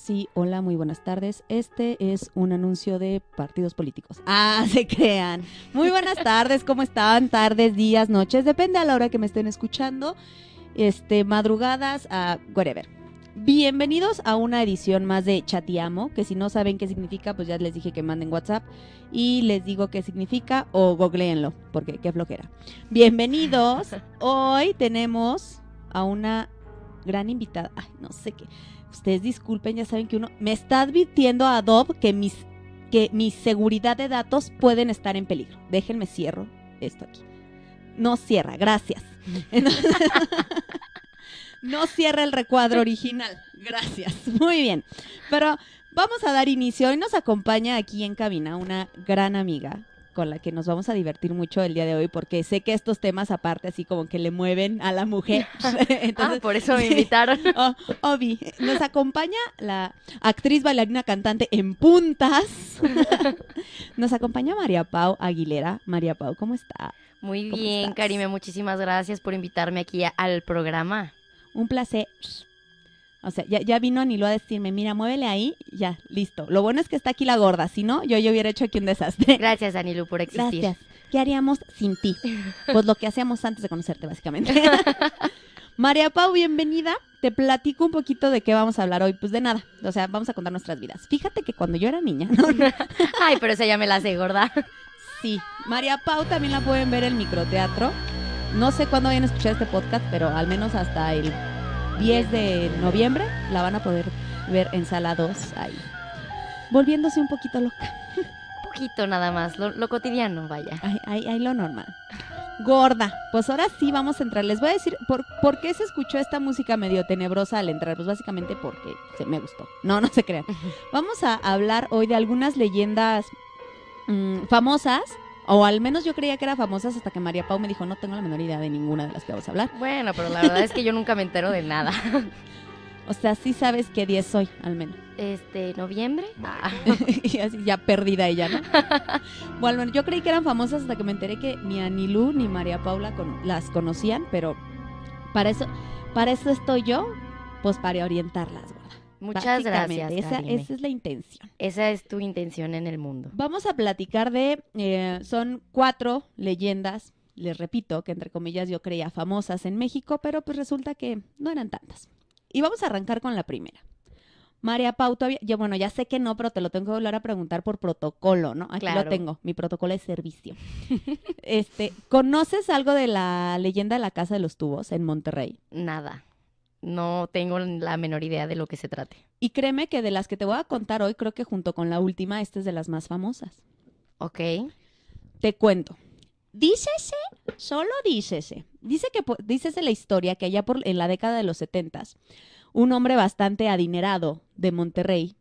Sí, hola, muy buenas tardes. Este es un anuncio de partidos políticos. Ah, se crean. Muy buenas tardes, ¿cómo están? Tardes, días, noches, depende a la hora que me estén escuchando. Este, madrugadas, a uh, whatever. Bienvenidos a una edición más de Chatiamo. que si no saben qué significa, pues ya les dije que manden WhatsApp y les digo qué significa o googleenlo, porque qué flojera. Bienvenidos. Hoy tenemos a una gran invitada. Ay, no sé qué Ustedes disculpen, ya saben que uno me está advirtiendo a Adobe que mis que mi seguridad de datos pueden estar en peligro. Déjenme cierro esto aquí. No cierra, gracias. no cierra el recuadro original. Gracias. Muy bien. Pero vamos a dar inicio. Hoy nos acompaña aquí en cabina una gran amiga, con la que nos vamos a divertir mucho el día de hoy, porque sé que estos temas aparte así como que le mueven a la mujer. Entonces, ah, por eso me invitaron. Ovi, oh, nos acompaña la actriz, bailarina, cantante en puntas. nos acompaña María Pau Aguilera. María Pau, ¿cómo está? Muy bien, Karime, muchísimas gracias por invitarme aquí al programa. Un placer. O sea, ya, vino Anilú a decirme, mira, muévele ahí, ya, listo. Lo bueno es que está aquí la gorda, si no, yo, yo hubiera hecho aquí un desastre. Gracias, Anilú, por existir. Gracias. ¿Qué haríamos sin ti? Pues lo que hacíamos antes de conocerte, básicamente. María Pau, bienvenida. Te platico un poquito de qué vamos a hablar hoy. Pues de nada, o sea, vamos a contar nuestras vidas. Fíjate que cuando yo era niña, Ay, pero esa ya me la sé gorda. Sí, María Pau también la pueden ver en el microteatro. No sé cuándo vayan a escuchar este podcast, pero al menos hasta el 10 de noviembre la van a poder ver en sala 2 ahí. Volviéndose un poquito loca. Un poquito nada más, lo, cotidiano, vaya. Ahí lo normal. Gorda, pues ahora sí vamos a entrar. Les voy a decir por, por, qué se escuchó esta música medio tenebrosa al entrar. Pues básicamente porque se, me gustó. No, no se crean. Vamos a hablar hoy de algunas leyendas mm, famosas o al menos yo creía que eran famosas hasta que María Pau me dijo, no tengo la menor idea de ninguna de las que vamos a hablar. Bueno, pero la verdad es que yo nunca me entero de nada. O sea, sí sabes qué día soy al menos. Este, noviembre. Ah. y así ya perdida ella, ¿no? bueno, yo creí que eran famosas hasta que me enteré que ni Anilú ni María Paula las conocían, pero para eso, para eso estoy yo, pues para orientarlas, ¿verdad? Muchas gracias. Esa, esa, es la intención. Esa es tu intención en el mundo. Vamos a platicar de, eh, son cuatro leyendas, les repito, que entre comillas yo creía famosas en México, pero pues resulta que no eran tantas. Y vamos a arrancar con la primera. María Pau, yo bueno, ya sé que no, pero te lo tengo que volver a preguntar por protocolo, ¿no? Aquí lo tengo, mi protocolo es servicio. este, ¿conoces algo de la leyenda de la Casa de los Tubos en Monterrey? Nada no tengo la menor idea de lo que se trate. Y créeme que de las que te voy a contar hoy, creo que junto con la última, esta es de las más famosas. Ok. Te cuento. Dícese, solo dícese. Dice que dícese la historia que allá por en la década de los setentas, un hombre bastante adinerado de Monterrey,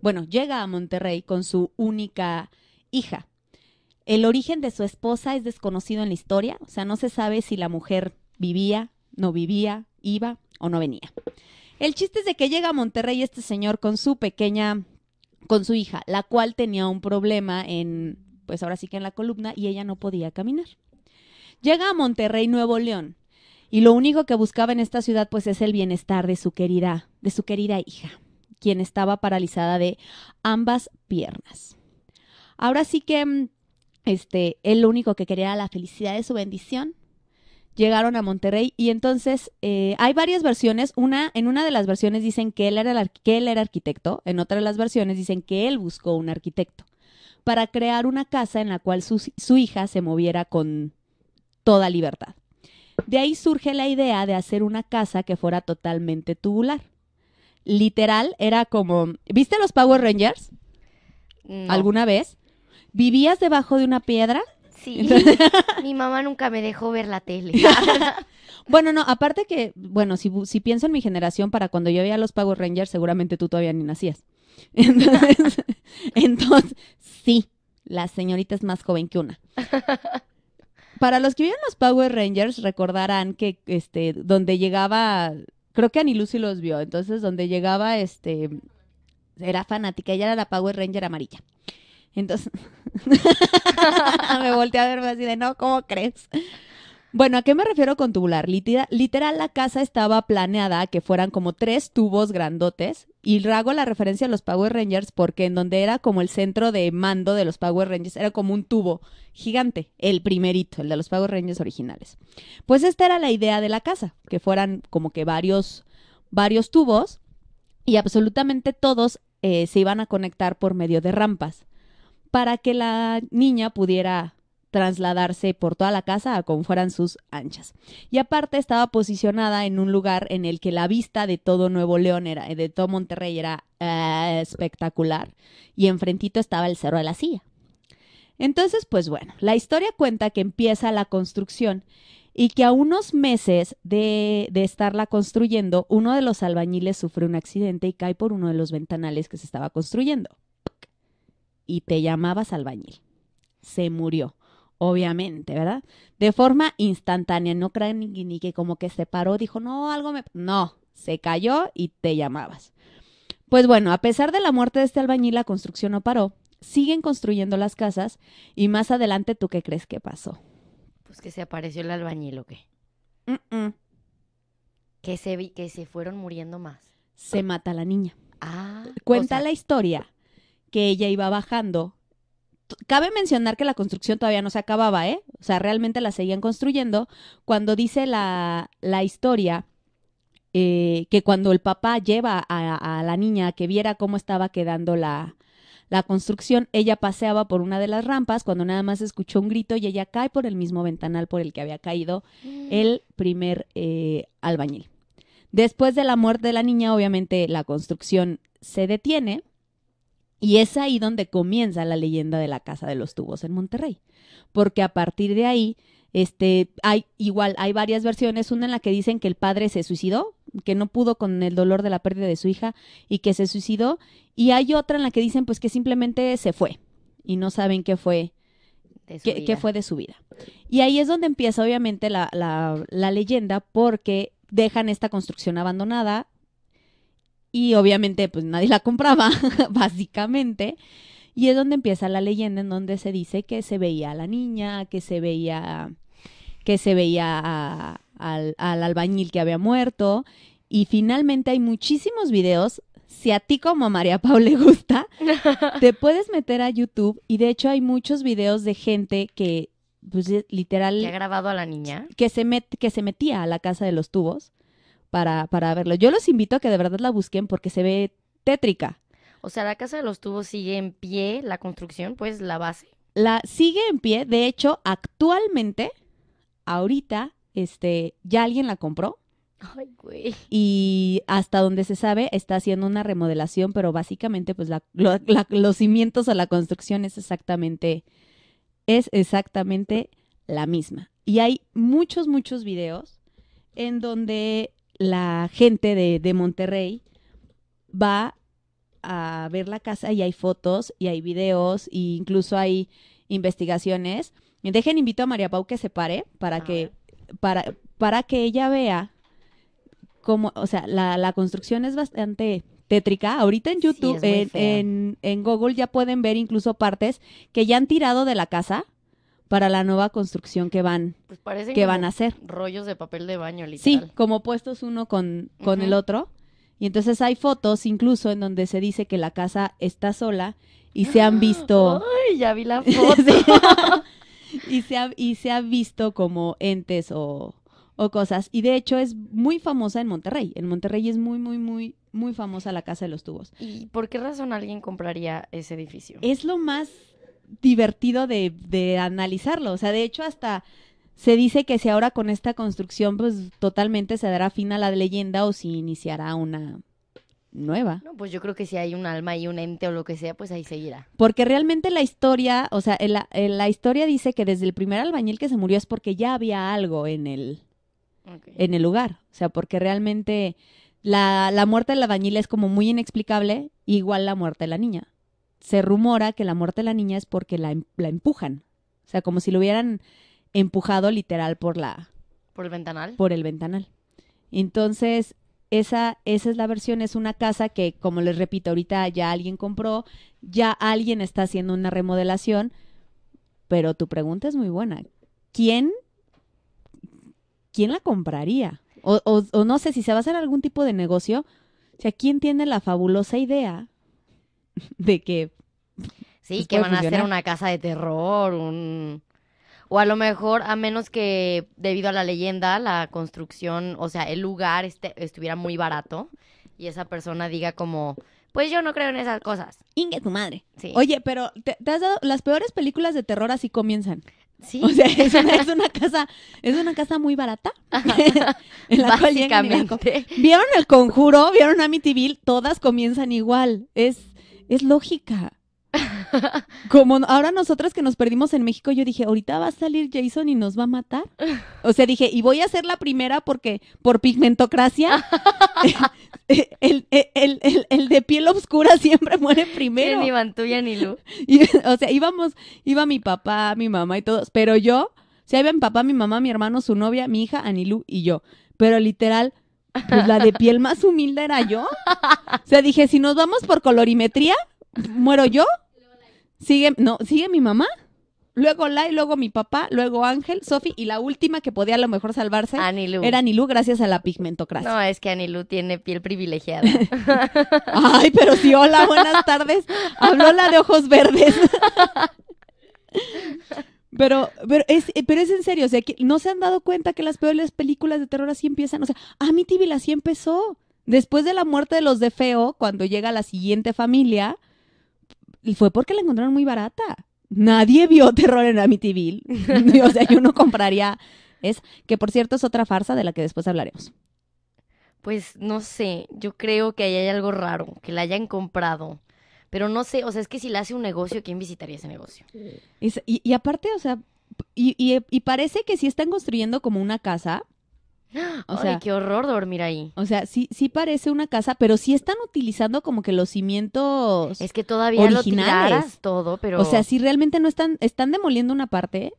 bueno, llega a Monterrey con su única hija. El origen de su esposa es desconocido en la historia, o sea, no se sabe si la mujer vivía, no vivía, iba o no venía. El chiste es de que llega a Monterrey este señor con su pequeña, con su hija, la cual tenía un problema en, pues ahora sí que en la columna, y ella no podía caminar. Llega a Monterrey, Nuevo León, y lo único que buscaba en esta ciudad, pues es el bienestar de su querida, de su querida hija, quien estaba paralizada de ambas piernas. Ahora sí que, este, él lo único que quería era la felicidad de su bendición, llegaron a Monterrey y entonces eh, hay varias versiones. Una, en una de las versiones dicen que él, era el arquitecto, en otra de las versiones dicen que él buscó un arquitecto para crear una casa en la cual su, hija se moviera con toda libertad. De ahí surge la idea de hacer una casa que fuera totalmente tubular. Literal, era como, ¿viste los Power Rangers? ¿Alguna vez? Vivías debajo de una piedra Sí, mi mamá nunca me dejó ver la tele. bueno, no, aparte que, bueno, si, pienso en mi generación, para cuando yo veía los Power Rangers, seguramente tú todavía ni nacías. Entonces, sí, la señorita es más joven que una. Para los que vieron los Power Rangers, recordarán que este, donde llegaba, creo que Annie Lucy los vio, entonces donde llegaba, este, era fanática, ella era la Power Ranger amarilla. Entonces, me volteé a verme así de, no, ¿cómo crees? Bueno, ¿a qué me refiero con tubular? Literal, la casa estaba planeada que fueran como tres tubos grandotes. Y hago la referencia a los Power Rangers porque en donde era como el centro de mando de los Power Rangers, era como un tubo gigante, el primerito, el de los Power Rangers originales. Pues esta era la idea de la casa, que fueran como que varios, varios tubos y absolutamente todos eh, se iban a conectar por medio de rampas para que la niña pudiera trasladarse por toda la casa a como fueran sus anchas. Y aparte estaba posicionada en un lugar en el que la vista de todo Nuevo León era, de todo Monterrey era eh, espectacular y enfrentito estaba el Cerro de la Silla. Entonces, pues bueno, la historia cuenta que empieza la construcción y que a unos meses de estarla construyendo, uno de los albañiles sufre un accidente y cae por uno de los ventanales que se estaba construyendo y te llamabas albañil. Se murió, obviamente, ¿verdad? De forma instantánea, no crean ni, que como que se paró, dijo, no, algo me... No, se cayó y te llamabas. Pues bueno, a pesar de la muerte de este albañil, la construcción no paró. Siguen construyendo las casas y más adelante, ¿tú qué crees que pasó? Pues que se apareció el albañil o qué. Mm Que, se, que se fueron muriendo más. Se mata la niña. Ah. Cuenta la historia que ella iba bajando. Cabe mencionar que la construcción todavía no se acababa, ¿eh? O sea, realmente la seguían construyendo. Cuando dice la, la historia eh, que cuando el papá lleva a, la niña que viera cómo estaba quedando la, la construcción, ella paseaba por una de las rampas cuando nada más escuchó un grito y ella cae por el mismo ventanal por el que había caído mm. el primer eh, albañil. Después de la muerte de la niña, obviamente la construcción se detiene y es ahí donde comienza la leyenda de la Casa de los Tubos en Monterrey, porque a partir de ahí, este, hay igual, hay varias versiones, una en la que dicen que el padre se suicidó, que no pudo con el dolor de la pérdida de su hija y que se suicidó, y hay otra en la que dicen pues que simplemente se fue y no saben qué fue, qué, fue de su vida. Y ahí es donde empieza obviamente la, la, la leyenda porque dejan esta construcción abandonada, y obviamente pues nadie la compraba, básicamente. Y es donde empieza la leyenda en donde se dice que se veía a la niña, que se veía que se veía al, albañil que había muerto. Y finalmente hay muchísimos videos. Si a ti como a María Paula le gusta, te puedes meter a YouTube y de hecho hay muchos videos de gente que, pues literal... Que ha grabado a la niña. Que se, que se metía a la casa de los tubos para, para verlo. Yo los invito a que de verdad la busquen porque se ve tétrica. O sea, la Casa de los Tubos sigue en pie, la construcción, pues la base. La sigue en pie, de hecho, actualmente, ahorita, este, ya alguien la compró. Ay, güey. Y hasta donde se sabe, está haciendo una remodelación, pero básicamente, pues los cimientos o la construcción es exactamente, es exactamente la misma. Y hay muchos, muchos videos en donde la gente de, Monterrey va a ver la casa y hay fotos y hay videos e incluso hay investigaciones. Dejen invito a María Pau que se pare para que para, para que ella vea cómo, o sea, la, construcción es bastante tétrica. Ahorita en YouTube, en Google ya pueden ver incluso partes que ya han tirado de la casa para la nueva construcción que van, pues que van a hacer. Rollos de papel de baño, literal. Sí, como puestos uno con, con el otro. Y entonces hay fotos incluso en donde se dice que la casa está sola y se han visto... ¡Ay, ya vi la foto! y, se ha, y se ha visto como entes o, o cosas. Y de hecho es muy famosa en Monterrey. En Monterrey es muy, muy, muy, muy famosa la Casa de los Tubos. ¿Y por qué razón alguien compraría ese edificio? Es lo más divertido de, analizarlo. O sea, de hecho, hasta se dice que si ahora con esta construcción, pues totalmente se dará fin a la leyenda o si iniciará una nueva. No, pues yo creo que si hay un alma y un ente o lo que sea, pues ahí seguirá. Porque realmente la historia, o sea, la historia dice que desde el primer albañil que se murió es porque ya había algo en el, en el lugar. O sea, porque realmente la, la muerte del albañil es como muy inexplicable, igual la muerte de la niña se rumora que la muerte de la niña es porque la, em, la empujan. O sea, como si lo hubieran empujado literal por la... Por el ventanal. Por el ventanal. Entonces, esa, esa es la versión, es una casa que, como les repito, ahorita ya alguien compró, ya alguien está haciendo una remodelación, pero tu pregunta es muy buena. ¿Quién, quién la compraría? O, o no sé si se va a hacer algún tipo de negocio. O sea, ¿quién tiene la fabulosa idea de que... Sí, pues, que van a ser una casa de terror, un... O a lo mejor, a menos que debido a la leyenda, la construcción, o sea, el lugar este, estuviera muy barato y esa persona diga como, pues yo no creo en esas cosas. Inge tu madre. Oye, pero te, has dado, las peores películas de terror así comienzan. Sí. O sea, es una, casa, es una casa muy barata. Básicamente. ¿Vieron el conjuro? ¿Vieron Amityville? Todas comienzan igual. Es es lógica. Como ahora nosotras que nos perdimos en México, yo dije, ahorita va a salir Jason y nos va a matar. O sea, dije, y voy a ser la primera porque por pigmentocracia, eh, eh, el, de piel oscura siempre muere primero. ni van tú ni o sea, íbamos, iba mi papá, mi mamá y todos, pero yo, o sea, iba mi papá, mi mamá, mi hermano, su novia, mi hija, Anilú y yo. Pero literal, pues la de piel más humilde era yo. O sea, dije, si nos vamos por colorimetría, muero yo. Sigue, no, sigue mi mamá. Luego Lai, luego mi papá, luego Ángel, Sofi y la última que podía a lo mejor salvarse era Anilú gracias a la pigmentocracia. No, es que Anilú tiene piel privilegiada. Ay, pero sí, hola, buenas tardes. Habló la de ojos verdes. Pero, pero, es, eh, pero es en serio, o sea, no se han dado cuenta que las peores películas de terror así empiezan. O sea, Amityville así empezó. Después de la muerte de los de Feo, cuando llega la siguiente familia, fue porque la encontraron muy barata. Nadie vio terror en Amityville. o sea, yo no compraría. Es que, por cierto, es otra farsa de la que después hablaremos. Pues no sé, yo creo que ahí hay algo raro, que la hayan comprado. Pero no sé, o sea, es que si le hace un negocio, ¿quién visitaría ese negocio? y, y, aparte, o sea, y, y, parece que sí están construyendo como una casa, o sea, qué horror dormir ahí. O sea, sí, sí parece una casa, pero sí están utilizando como que los cimientos. Es que todavía originales. Lo todo, pero. O sea, si realmente no están, están demoliendo una parte.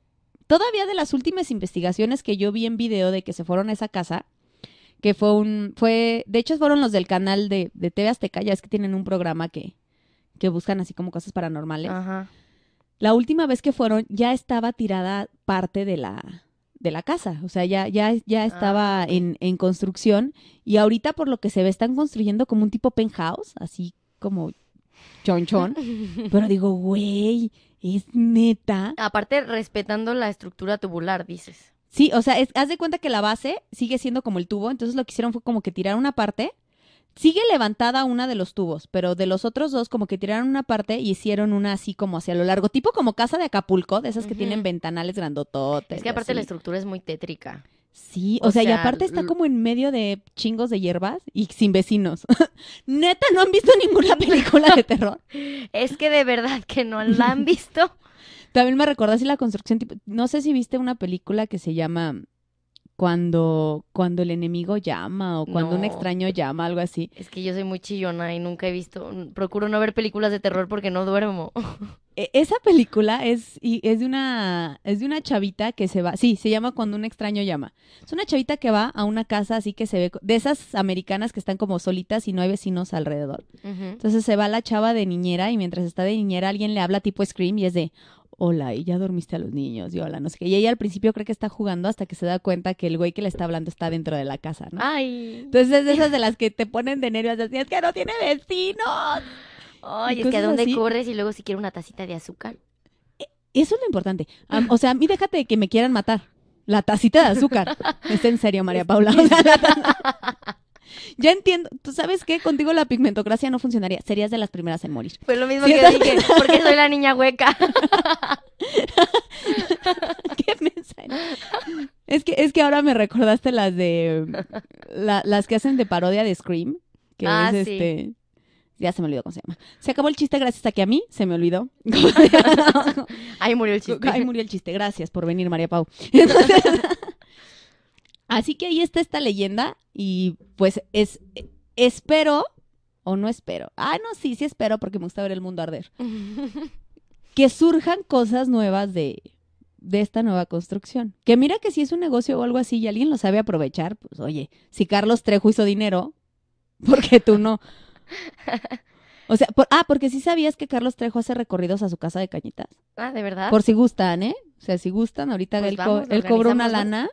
Todavía de las últimas investigaciones que yo vi en video de que se fueron a esa casa, que fue un, fue, de hecho fueron los del canal de, de TV Azteca, ya es que tienen un programa que, que buscan así como cosas paranormales. Ajá. La última vez que fueron ya estaba tirada parte de la de la casa, o sea, ya ya ya ah, estaba en, construcción y ahorita por lo que se ve están construyendo como un tipo penthouse, así como chonchón, pero digo, güey, es neta. Aparte respetando la estructura tubular, dices. Sí, o sea, haz de cuenta que la base sigue siendo como el tubo, entonces lo que hicieron fue como que tirar una parte Sigue levantada una de los tubos, pero de los otros dos como que tiraron una parte y hicieron una así como hacia lo largo, tipo como casa de Acapulco, de esas que tienen ventanales grandototes. Es que aparte la estructura es muy tétrica. Sí, o, sea, y aparte está como en medio de chingos de hierbas y sin vecinos. Neta, no han visto ninguna película de terror. es que de verdad que no la han visto. También me recordó si la construcción, no sé si viste una película que se llama cuando, cuando el enemigo llama o cuando un extraño llama, algo así. Es que yo soy muy chillona y nunca he visto, procuro no ver películas de terror porque no duermo. E, esa película es, es, de una, es de una chavita que se va, sí, se llama Cuando un extraño llama. Es una chavita que va a una casa así que se ve, de esas americanas que están como solitas y no hay vecinos alrededor. Entonces se va la chava de niñera y mientras está de niñera alguien le habla tipo Scream y es de, hola, y ya dormiste a los niños, y hola, no sé qué. Y ella al principio cree que está jugando hasta que se da cuenta que el güey que le está hablando está dentro de la casa, ¿no? Ay. Entonces, esas de las que te ponen de nervios, así es que no tiene vecinos. Ay, es que a dónde corres y luego si quiere una tacita de azúcar. E, eso es lo importante. o sea, a mí déjate de que me quieran matar. La tacita de azúcar. Es en serio, María Paula. Ya entiendo. ¿Tú sabes qué? Contigo la pigmentocracia no funcionaría. Serías de las primeras en morir. Fue lo mismo que dije. Porque soy la niña hueca. ¿Qué mensaje? Es que, es que ahora me recordaste las de. las que hacen de parodia de Scream. Que ah, es este. Ya se me olvidó cómo se llama. Se acabó el chiste gracias a que a mí se me olvidó. Ahí murió el chiste. Ahí murió el chiste. Gracias por venir, María Pau. Entonces, Así que ahí está esta leyenda y pues es espero o no espero. Ah, no, sí, sí espero porque me gusta ver el mundo arder. que surjan cosas nuevas de, esta nueva construcción. Que mira que si es un negocio o algo así y alguien lo sabe aprovechar, pues oye, si Carlos Trejo hizo dinero, porque tú no? O sea, ah, porque sí sabías que Carlos Trejo hace recorridos a su casa de cañitas. Ah, de verdad. Por si gustan, ¿eh? O sea, si gustan, ahorita pues él, cobra una lana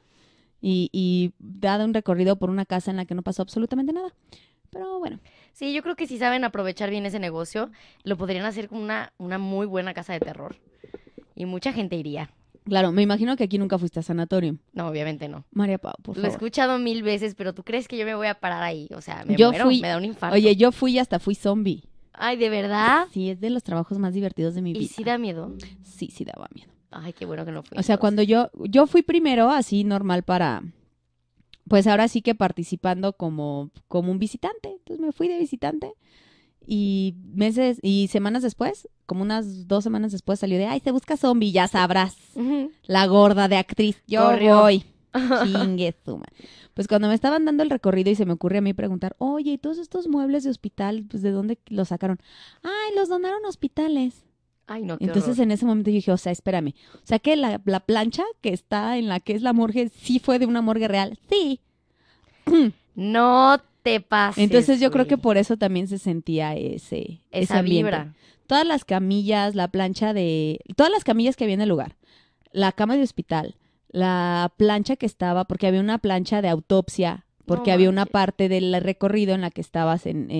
y, dado un recorrido por una casa en la que no pasó absolutamente nada. Pero bueno. Sí, yo creo que si saben aprovechar bien ese negocio, lo podrían hacer como una, una muy buena casa de terror. Y mucha gente iría. Claro, me imagino que aquí nunca fuiste a sanatorio. No, obviamente no. María Pau, por favor. Lo he escuchado mil veces, pero ¿tú crees que yo me voy a parar ahí? O sea, me me da un infarto. Oye, yo fui y hasta fui zombie. Ay, ¿de verdad? Sí, es de los trabajos más divertidos de mi vida. ¿Y sí da miedo? Sí, sí daba miedo. Ay, qué bueno que no fui. O sea, cuando yo, yo fui primero así normal para, pues ahora sí que participando como, como un visitante. Entonces me fui de visitante y meses y semanas después, como unas dos semanas después salió de, ay, se busca zombie, ya sabrás. La gorda de actriz, yo Corrió. voy. zuma Pues cuando me estaban dando el recorrido y se me ocurre a mí preguntar, oye, ¿y todos estos muebles de hospital, pues de dónde los sacaron? Ay, los donaron hospitales. Entonces en ese momento yo dije, o sea, espérame. O sea que la, plancha que está en la que es la morgue, sí fue de una morgue real. Sí. No te pases. Entonces yo creo que por eso también se sentía ese. Esa vibra. Todas las camillas, la plancha de. Todas las camillas que había en el lugar. La cama de hospital. La plancha que estaba, porque había una plancha de autopsia. Porque había una parte del recorrido en la que estabas en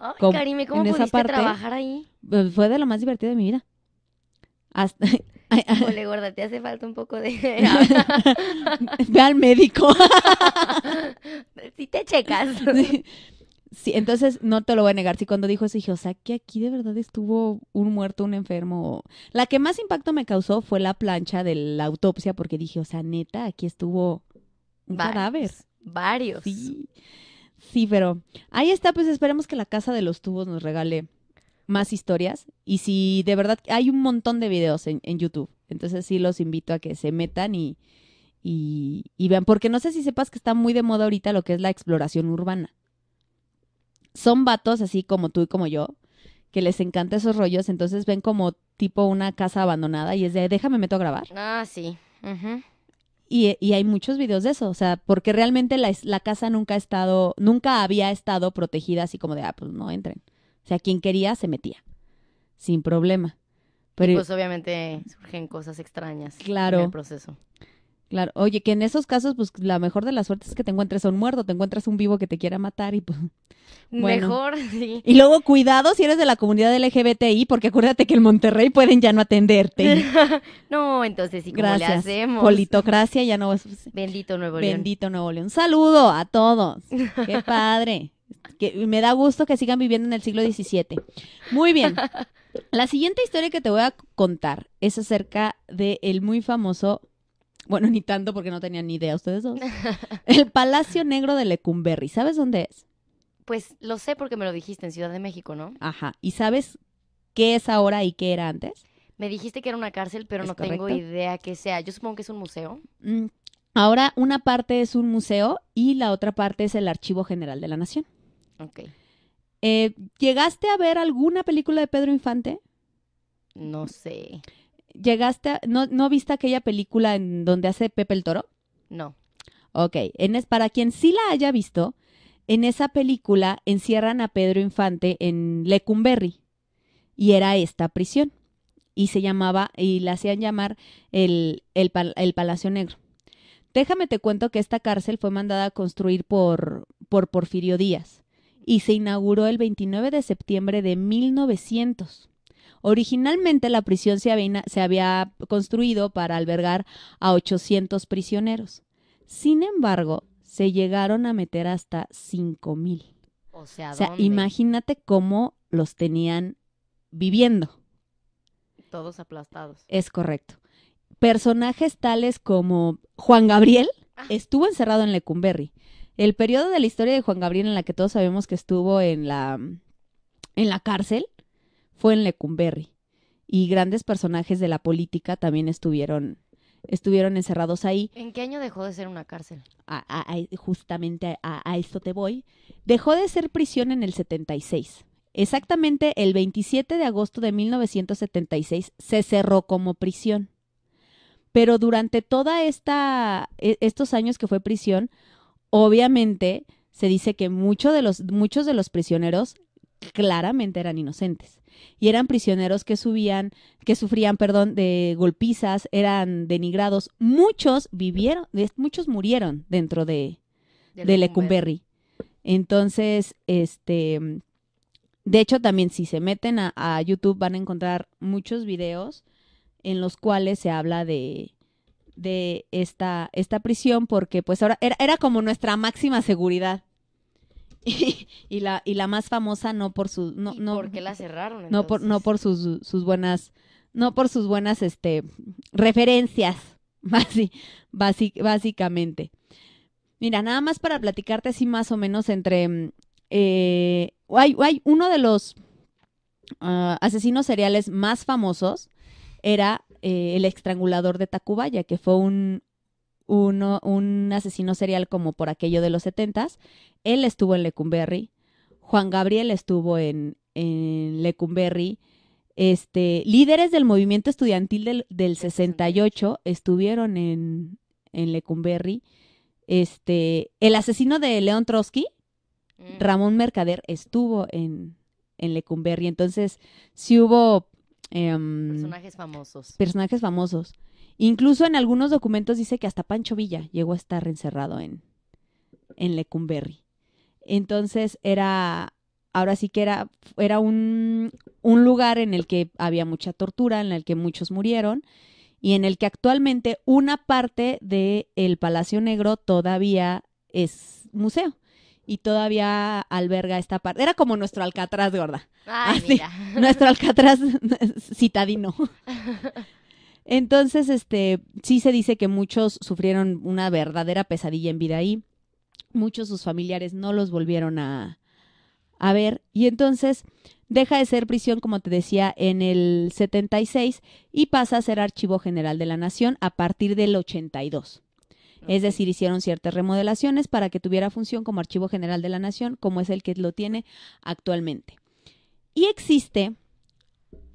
Ay, ¿cómo pudiste trabajar ahí? Fue de lo más divertido de mi vida. Hasta... Ole, gorda, te hace falta un poco de... Ve al médico. si te checas. Sí. entonces no te lo voy a negar. si cuando dijo eso dije, o sea, que aquí de verdad estuvo un muerto, un enfermo. La que más impacto me causó fue la plancha de la autopsia, porque dije, o sea, neta, aquí estuvo un cadáver. Varios. Sí. Sí, pero ahí está, pues esperemos que la Casa de los Tubos nos regale más historias. Y si de verdad hay un montón de videos en, YouTube, entonces sí los invito a que se metan y, y, vean, porque no sé si sepas que está muy de moda ahorita lo que es la exploración urbana. Son vatos así como tú y como yo, que les encanta esos rollos, entonces ven como tipo una casa abandonada y es de déjame meto a grabar. Ah, sí. ajá. Y, y, hay muchos videos de eso, o sea, porque realmente la, la, casa nunca ha estado, nunca había estado protegida así como de, ah, pues no entren. O sea, quien quería se metía, sin problema. Pero, y pues obviamente surgen cosas extrañas claro, en el proceso. Claro, oye, que en esos casos, pues la mejor de las suertes es que te encuentres a un muerto, te encuentras un vivo que te quiera matar y pues. Mejor, sí. Y luego, cuidado si eres de la comunidad LGBTI, porque acuérdate que en Monterrey pueden ya no atenderte. no, entonces sí, ¿cómo le hacemos? Politocracia ya no es. Bendito Nuevo León. Bendito Nuevo León. saludo a todos. Qué padre. Que me da gusto que sigan viviendo en el siglo XVII. Muy bien. La siguiente historia que te voy a contar es acerca del el muy famoso bueno, ni tanto porque no tenían ni idea ustedes dos. El Palacio Negro de Lecumberri. ¿Sabes dónde es? Pues lo sé porque me lo dijiste en Ciudad de México, ¿no? Ajá. ¿Y sabes qué es ahora y qué era antes? Me dijiste que era una cárcel, pero no tengo idea qué sea. Yo supongo que es un museo. Mm, ahora una parte es un museo y la otra parte es el Archivo General de la Nación. Ok. Eh, ¿Llegaste a ver alguna película de Pedro Infante? No sé llegaste, no, ¿no viste aquella película en donde hace Pepe el Toro? No. Ok, en es, para quien sí la haya visto, en esa película encierran a Pedro Infante en Lecumberri y era esta prisión y se llamaba y la hacían llamar el, el, Palacio Negro. Déjame te cuento que esta cárcel fue mandada a construir por, por Porfirio Díaz y se inauguró el 29 de septiembre de 1900. Originalmente la prisión se había, construido para albergar a 800 prisioneros. Sin embargo, se llegaron a meter hasta 5000. O sea, imagínate cómo los tenían viviendo. Todos aplastados. Es correcto. Personajes tales como Juan Gabriel ah. estuvo encerrado en Lecumberri. El periodo de la historia de Juan Gabriel en la que todos sabemos que estuvo en la en la cárcel fue en Lecumberri. Y grandes personajes de la política también estuvieron, estuvieron encerrados ahí. ¿En qué año dejó de ser una cárcel? justamente a, esto te voy. Dejó de ser prisión en el 76. Exactamente el 27 de agosto de 1976 se cerró como prisión. Pero durante toda esta e, estos años que fue prisión, obviamente se dice que de los, muchos de los prisioneros claramente eran inocentes y eran prisioneros que subían, que sufrían, perdón, de golpizas, eran denigrados. Muchos vivieron, muchos murieron dentro de, de, Lecumberri. Entonces, este, de hecho, también si se meten a, YouTube van a encontrar muchos videos en los cuales se habla de, de esta, esta prisión, porque pues ahora era como nuestra máxima seguridad. Y, la, y la más famosa no por sus... No, ¿Por la cerraron? No por, no por sus, sus buenas... No por sus buenas este, referencias, básicamente. Mira, nada más para platicarte así más o menos entre... Mm, eh, uno de los ah, asesinos seriales más famosos era eh, el estrangulador de Tacubaya, que fue un, uno, un asesino serial como por aquello de los setentas. Él estuvo en Lecumberri. Juan Gabriel estuvo en, en Lecumberri. Este, líderes del movimiento estudiantil del, del 68 estuvieron en, en Lecumberri. Este, el asesino de León Trotsky, mm. Ramón Mercader, estuvo en, en Lecumberri. Entonces, sí hubo... Em, personajes famosos. Personajes famosos. Incluso en algunos documentos dice que hasta Pancho Villa llegó a estar encerrado en, en Lecumberri. Entonces era, ahora sí que era, era un, un lugar en el que había mucha tortura, en el que muchos murieron y en el que actualmente una parte del el Palacio Negro todavía es museo y todavía alberga esta parte. Era como nuestro Alcatraz, gorda. Nuestro Alcatraz citadino. Entonces, este, sí se dice que muchos sufrieron una verdadera pesadilla en vida ahí. Muchos sus familiares no los volvieron a, ver. Y entonces deja de ser prisión, como te decía, en el 76 y pasa a ser Archivo General de la Nación a partir del 82. Es decir, hicieron ciertas remodelaciones para que tuviera función como Archivo General de la Nación, como es el que lo tiene actualmente. Y existe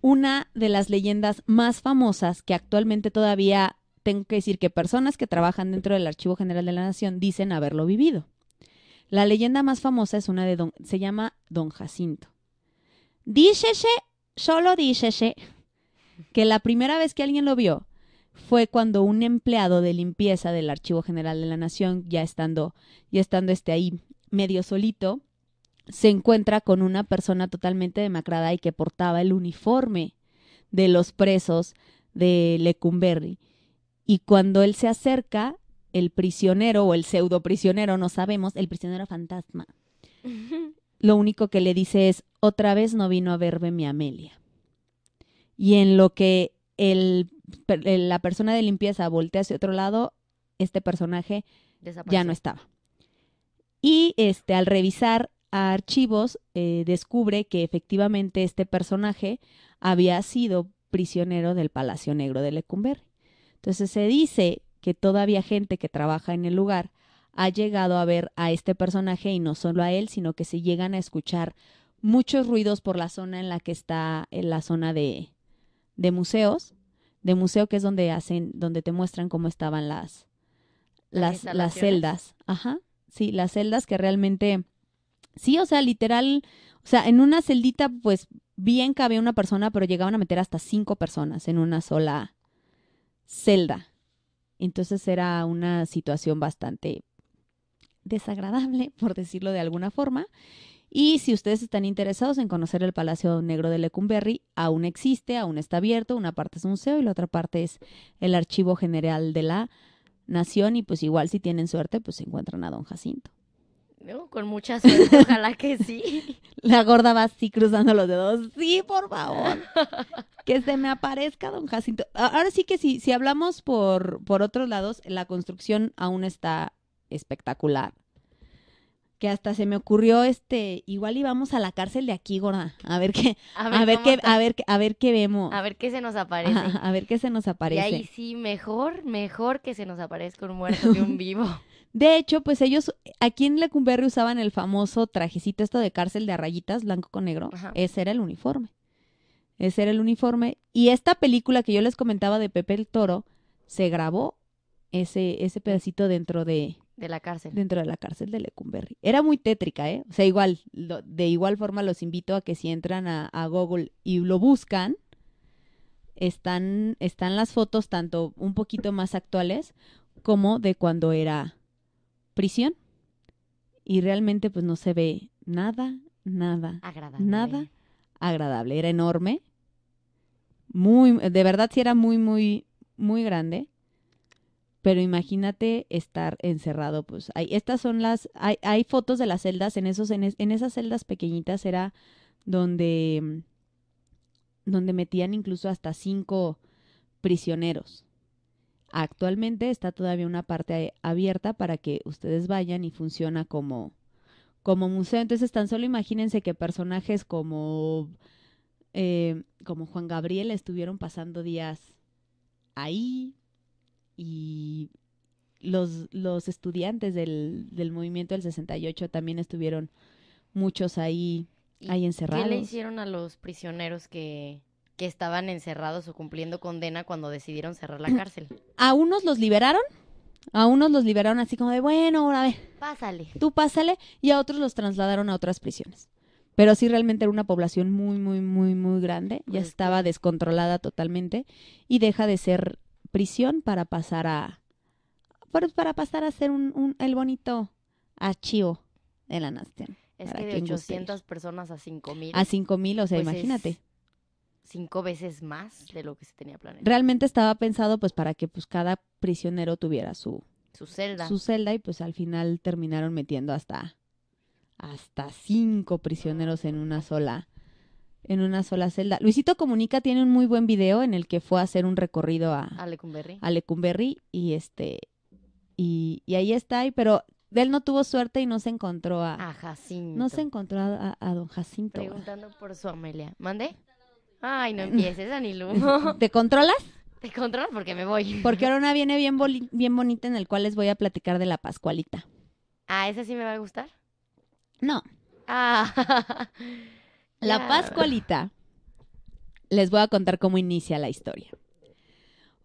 una de las leyendas más famosas que actualmente todavía tengo que decir que personas que trabajan dentro del Archivo General de la Nación dicen haberlo vivido. La leyenda más famosa es una de don, se llama Don Jacinto. Dícese, solo dícese, que la primera vez que alguien lo vio fue cuando un empleado de limpieza del Archivo General de la Nación, ya estando, ya estando este ahí medio solito, se encuentra con una persona totalmente demacrada y que portaba el uniforme de los presos de Lecumberri. Y cuando él se acerca, el prisionero o el pseudo prisionero, no sabemos, el prisionero fantasma, lo único que le dice es, otra vez no vino a verme mi Amelia. Y en lo que el, eh, la persona de limpieza voltea hacia otro lado, este personaje ya no estaba. Y este, al revisar a archivos eh, descubre que efectivamente este personaje había sido prisionero del Palacio Negro de Lecumber. Entonces se dice que todavía gente que trabaja en el lugar ha llegado a ver a este personaje y no solo a él, sino que se llegan a escuchar muchos ruidos por la zona en la que está en la zona de, de museos, de museo que es donde hacen, donde te muestran cómo estaban las las, las celdas. Ajá. Sí, las celdas que realmente Sí, o sea, literal, o sea, en una celdita, pues bien cabía una persona, pero llegaban a meter hasta cinco personas en una sola celda. Entonces era una situación bastante desagradable, por decirlo de alguna forma. Y si ustedes están interesados en conocer el Palacio Negro de Lecumberri, aún existe, aún está abierto. Una parte es un museo y la otra parte es el Archivo General de la Nación. Y pues igual si tienen suerte, pues encuentran a don Jacinto con mucha suerte, ojalá que sí. La gorda va así cruzando los dedos. Sí, por favor. que se me aparezca don Jacinto. Ahora sí que sí, si hablamos por, por otros lados, la construcción aún está espectacular. Que hasta se me ocurrió este, igual íbamos a la cárcel de aquí, gorda, a ver qué, a ver, qué, a ver, a ver qué vemos. A ver qué se nos aparece. a ver qué se nos aparece. Y ahí sí, mejor, mejor que se nos aparezca un muerto que un vivo. De hecho, pues ellos aquí en Lecumberri usaban el famoso trajecito esto de cárcel de rayitas, blanco con negro. Ese era el uniforme. Ese era el uniforme. Y esta película que yo les comentaba de Pepe el Toro, se grabó ese, ese pedacito dentro de... la cárcel. Dentro de la cárcel de Lecumberri. Era muy tétrica, ¿eh? O sea, igual, de igual forma los invito a que si entran a, a Google y lo buscan, están, están las fotos tanto un poquito más actuales como de cuando era prisión y realmente pues no se ve nada, nada, agradable. nada agradable. Era enorme, muy, de verdad sí era muy, muy, muy grande. Pero imagínate estar encerrado, pues hay, estas son las, hay, hay fotos de las celdas, en, esos, en, en esas celdas pequeñitas era donde, donde metían incluso hasta cinco prisioneros. Actualmente está todavía una parte abierta para que ustedes vayan y funciona como, como museo. Entonces, tan solo imagínense que personajes como, eh, como Juan Gabriel estuvieron pasando días ahí y los, los estudiantes del, del movimiento del 68 también estuvieron muchos ahí, ahí encerrados. ¿Qué le hicieron a los prisioneros que que estaban encerrados o cumpliendo condena cuando decidieron cerrar la cárcel. A unos los liberaron, a unos los liberaron así como de, bueno, ahora a ver. Pásale. Tú pásale, y a otros los trasladaron a otras prisiones. Pero sí realmente era una población muy, muy, muy, muy grande, ya pues estaba descontrolada totalmente y deja de ser prisión para pasar a... Para, pasar a ser un, un, el bonito archivo de la Nación. Es que de 800 personas a 5.000. A 5.000, o sea, pues imagínate cinco veces más de lo que se tenía planeado. Realmente estaba pensado pues para que pues cada prisionero tuviera su su celda. Su celda y pues al final terminaron metiendo hasta hasta cinco prisioneros en una sola en una sola celda. Luisito Comunica tiene un muy buen video en el que fue a hacer un recorrido a, a Lecumberri. y este y, ahí está, y, pero él no tuvo suerte y no se encontró a, a Jacinto. No se encontró a, don Jacinto. Preguntando por su Amelia. ¿Mande? Ay, no eh, empieces, Anilu. ¿Te controlas? Te controlas porque me voy. Porque ahora una viene bien, bien bonita en el cual les voy a platicar de la Pascualita. Ah, ¿esa sí me va a gustar? No. Ah. la Pascualita. Les voy a contar cómo inicia la historia.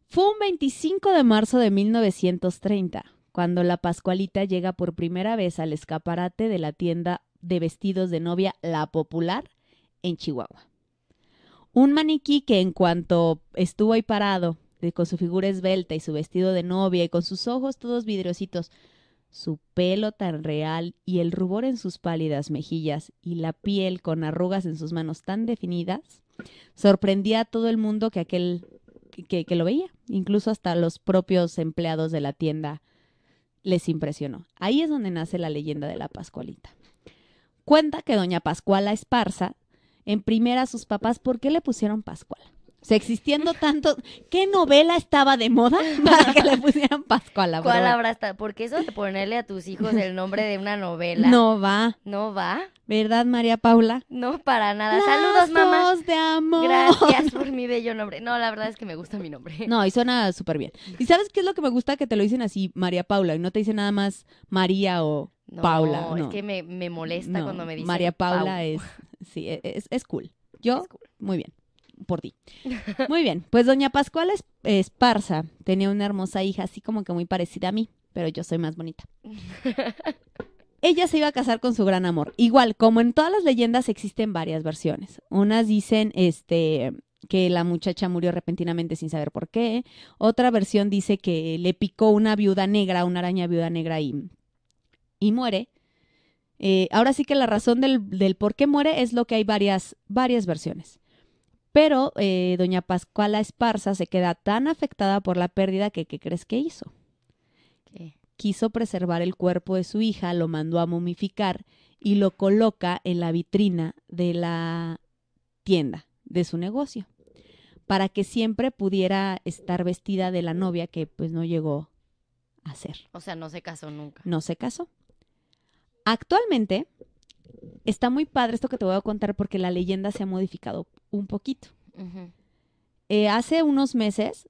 Fue un 25 de marzo de 1930 cuando la Pascualita llega por primera vez al escaparate de la tienda de vestidos de novia La Popular en Chihuahua. Un maniquí que en cuanto estuvo ahí parado, con su figura esbelta y su vestido de novia y con sus ojos todos vidriositos, su pelo tan real y el rubor en sus pálidas mejillas y la piel con arrugas en sus manos tan definidas, sorprendía a todo el mundo que aquel que, lo veía, incluso hasta los propios empleados de la tienda les impresionó. Ahí es donde nace la leyenda de la Pascualita. Cuenta que doña Pascuala Esparza en primera sus papás, ¿por qué le pusieron Pascual? O sea, existiendo tanto, ¿qué novela estaba de moda para que le pusieran Pascual? ¿Cuál habrá estado? Porque eso de ponerle a tus hijos el nombre de una novela. No va. No va. ¿Verdad, María Paula? No, para nada. Saludos, mamá. de amor. Gracias por mi bello nombre. No, la verdad es que me gusta mi nombre. No, y suena súper bien. ¿Y sabes qué es lo que me gusta? Que te lo dicen así, María Paula, y no te dicen nada más María o Paula. No, es que me, molesta cuando me dicen María Paula es sí, e, e, es, cool. Yo, muy bien, por ti. Muy bien, pues doña Pascual Esparza tenía una hermosa hija, así como que muy parecida a mí, pero yo soy más bonita. Ella se iba a casar con su gran amor. Igual, como en todas las leyendas existen varias versiones. Unas dicen, este, que la muchacha murió repentinamente sin saber por qué. Otra versión dice que le picó una viuda negra, una araña viuda negra y, y muere. Eh, ahora sí que la razón del, por qué muere es lo que hay varias, varias versiones. Pero eh, doña Pascuala Esparza se queda tan afectada por la pérdida que ¿qué crees que hizo? Quiso preservar el cuerpo de su hija, lo mandó a momificar y lo coloca en la vitrina de la tienda, de su negocio, para que siempre pudiera estar vestida de la novia que pues no llegó a ser. O sea, no se casó nunca. No se casó. Actualmente está muy padre esto que te voy a contar porque la leyenda se ha modificado un poquito. Eh, hace unos meses,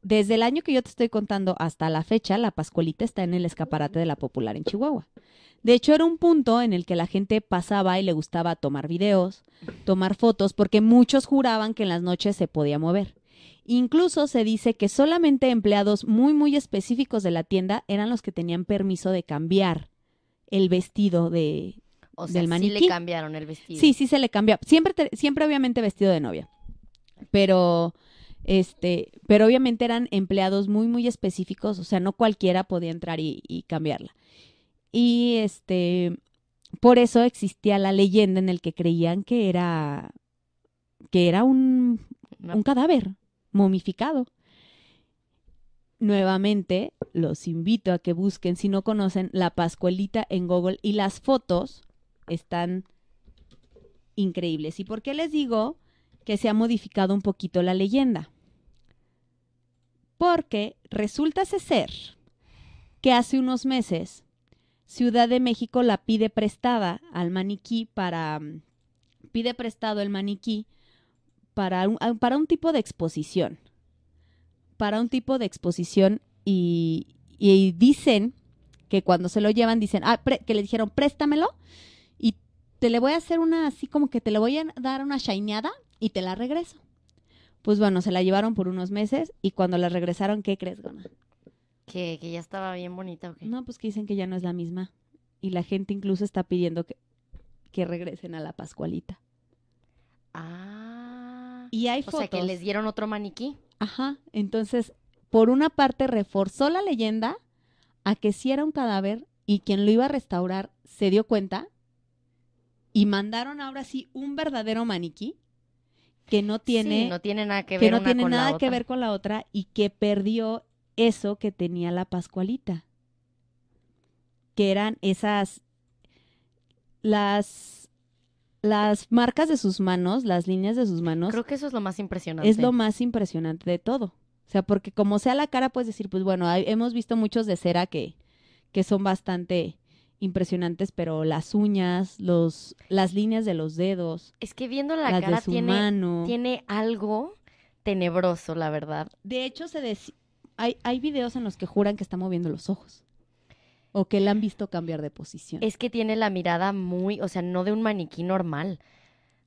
desde el año que yo te estoy contando hasta la fecha, la Pascualita está en el escaparate de la Popular en Chihuahua. De hecho, era un punto en el que la gente pasaba y le gustaba tomar videos, tomar fotos, porque muchos juraban que en las noches se podía mover. Incluso se dice que solamente empleados muy, muy específicos de la tienda eran los que tenían permiso de cambiar el vestido de, del maniquí. Sí le cambiaron el vestido. Sí, sí se le cambió. Siempre, siempre obviamente vestido de novia. Pero, este, pero obviamente eran empleados muy, muy específicos. O sea, no cualquiera podía entrar y, cambiarla. Y este, por eso existía la leyenda en el que creían que era, que era un, un cadáver momificado nuevamente los invito a que busquen, si no conocen, la Pascualita en Google y las fotos están increíbles. ¿Y por qué les digo que se ha modificado un poquito la leyenda? Porque resulta ser que hace unos meses Ciudad de México la pide prestada al maniquí para... Mm, pide prestado el maniquí para para un tipo de exposición para un tipo de exposición y, dicen que cuando se lo llevan dicen, ah, que le dijeron, préstamelo y te le voy a hacer una así como que te le voy a dar una shineada y te la regreso. Pues bueno, se la llevaron por unos meses y cuando la regresaron, ¿qué crees, Gona? ¿Que, que ya estaba bien bonita No, pues que dicen que ya no es la misma. Y la gente incluso está pidiendo que, que regresen a la Pascualita. Ah. Y hay o sea, que les dieron otro maniquí. Ajá. Entonces, por una parte reforzó la leyenda a que sí era un cadáver y quien lo iba a restaurar se dio cuenta y mandaron ahora sí un verdadero maniquí que no tiene, nada que no tiene nada que ver con la otra y que perdió eso que tenía la Pascualita, que eran esas las las marcas de sus manos, las líneas de sus manos. Creo que eso es lo más impresionante. Es lo más impresionante de todo. O sea, porque como sea la cara, puedes decir, pues bueno, hemos visto muchos de cera que, que son bastante impresionantes, pero las uñas, los, las líneas de los dedos. Es que viendo la cara tiene, tiene algo tenebroso, la verdad. De hecho, se hay, hay videos en los que juran que está moviendo los ojos o que la han visto cambiar de posición. Es que tiene la mirada muy, o sea, no de un maniquí normal,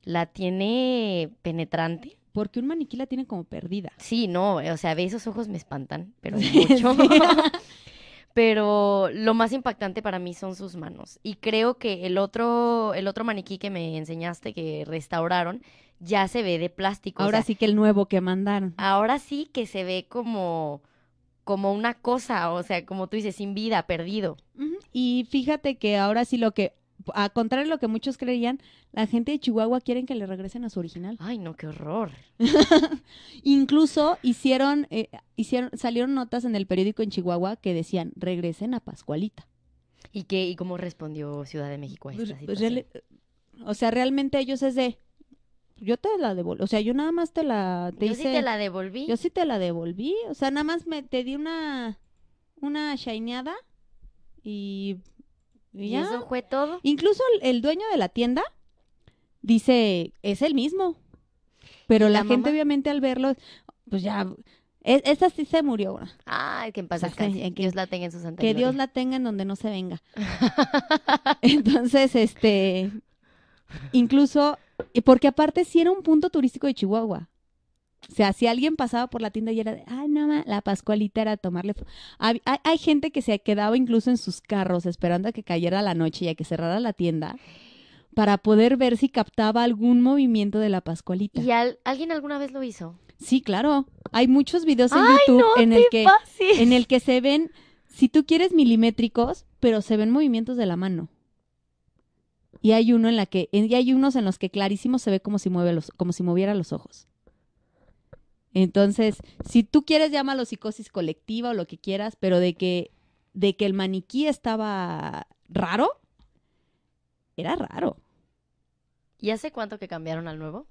la tiene penetrante. Porque un maniquí la tiene como perdida. Sí, no, eh, o sea, ve esos ojos me espantan, pero mucho. pero lo más impactante para mí son sus manos. Y creo que el otro, el otro maniquí que me enseñaste, que restauraron, ya se ve de plástico. Ahora sí que el nuevo que mandaron. Ahora sí que se ve como como una cosa, o sea, como tú dices, sin vida, perdido. Y fíjate que ahora sí lo que, a contrario de lo que muchos creían, la gente de Chihuahua quieren que le regresen a su original. Ay, no, qué horror. Incluso hicieron, eh, hicieron, salieron notas en el periódico en Chihuahua que decían, regresen a Pascualita. ¿Y qué, y cómo respondió Ciudad de México a esta pues, pues, o sea, realmente ellos es de, yo te la devolví, o sea, yo nada más te la te yo sí te la devolví. Yo sí te la devolví, o sea, nada más me te di una una shineada y, y, ya. eso fue todo. Incluso el, dueño de la tienda dice, es el mismo. Pero la, gente obviamente al verlo, pues ya e, esa sí se murió Ay, que en que, Dios la tenga en su santa Que Dios la tenga en donde no se venga. Entonces, este, Incluso, porque aparte si era un punto turístico de Chihuahua. O sea, si alguien pasaba por la tienda y era de, ah, no, la Pascualita era tomarle. Hay, hay, gente que se quedaba incluso en sus carros esperando a que cayera la noche y a que cerrara la tienda para poder ver si captaba algún movimiento de la Pascualita. ¿Y alguien alguna vez lo hizo? Sí, claro. Hay muchos videos en YouTube en, el que, en el que se ven, si tú quieres milimétricos, pero se ven movimientos de la mano y hay uno en la que y hay unos en los que clarísimo se ve como si mueve los como si moviera los ojos. Entonces, si tú quieres llamarlo psicosis colectiva o lo que quieras, pero de que de que el maniquí estaba raro, era raro. ¿Y hace cuánto que cambiaron al nuevo?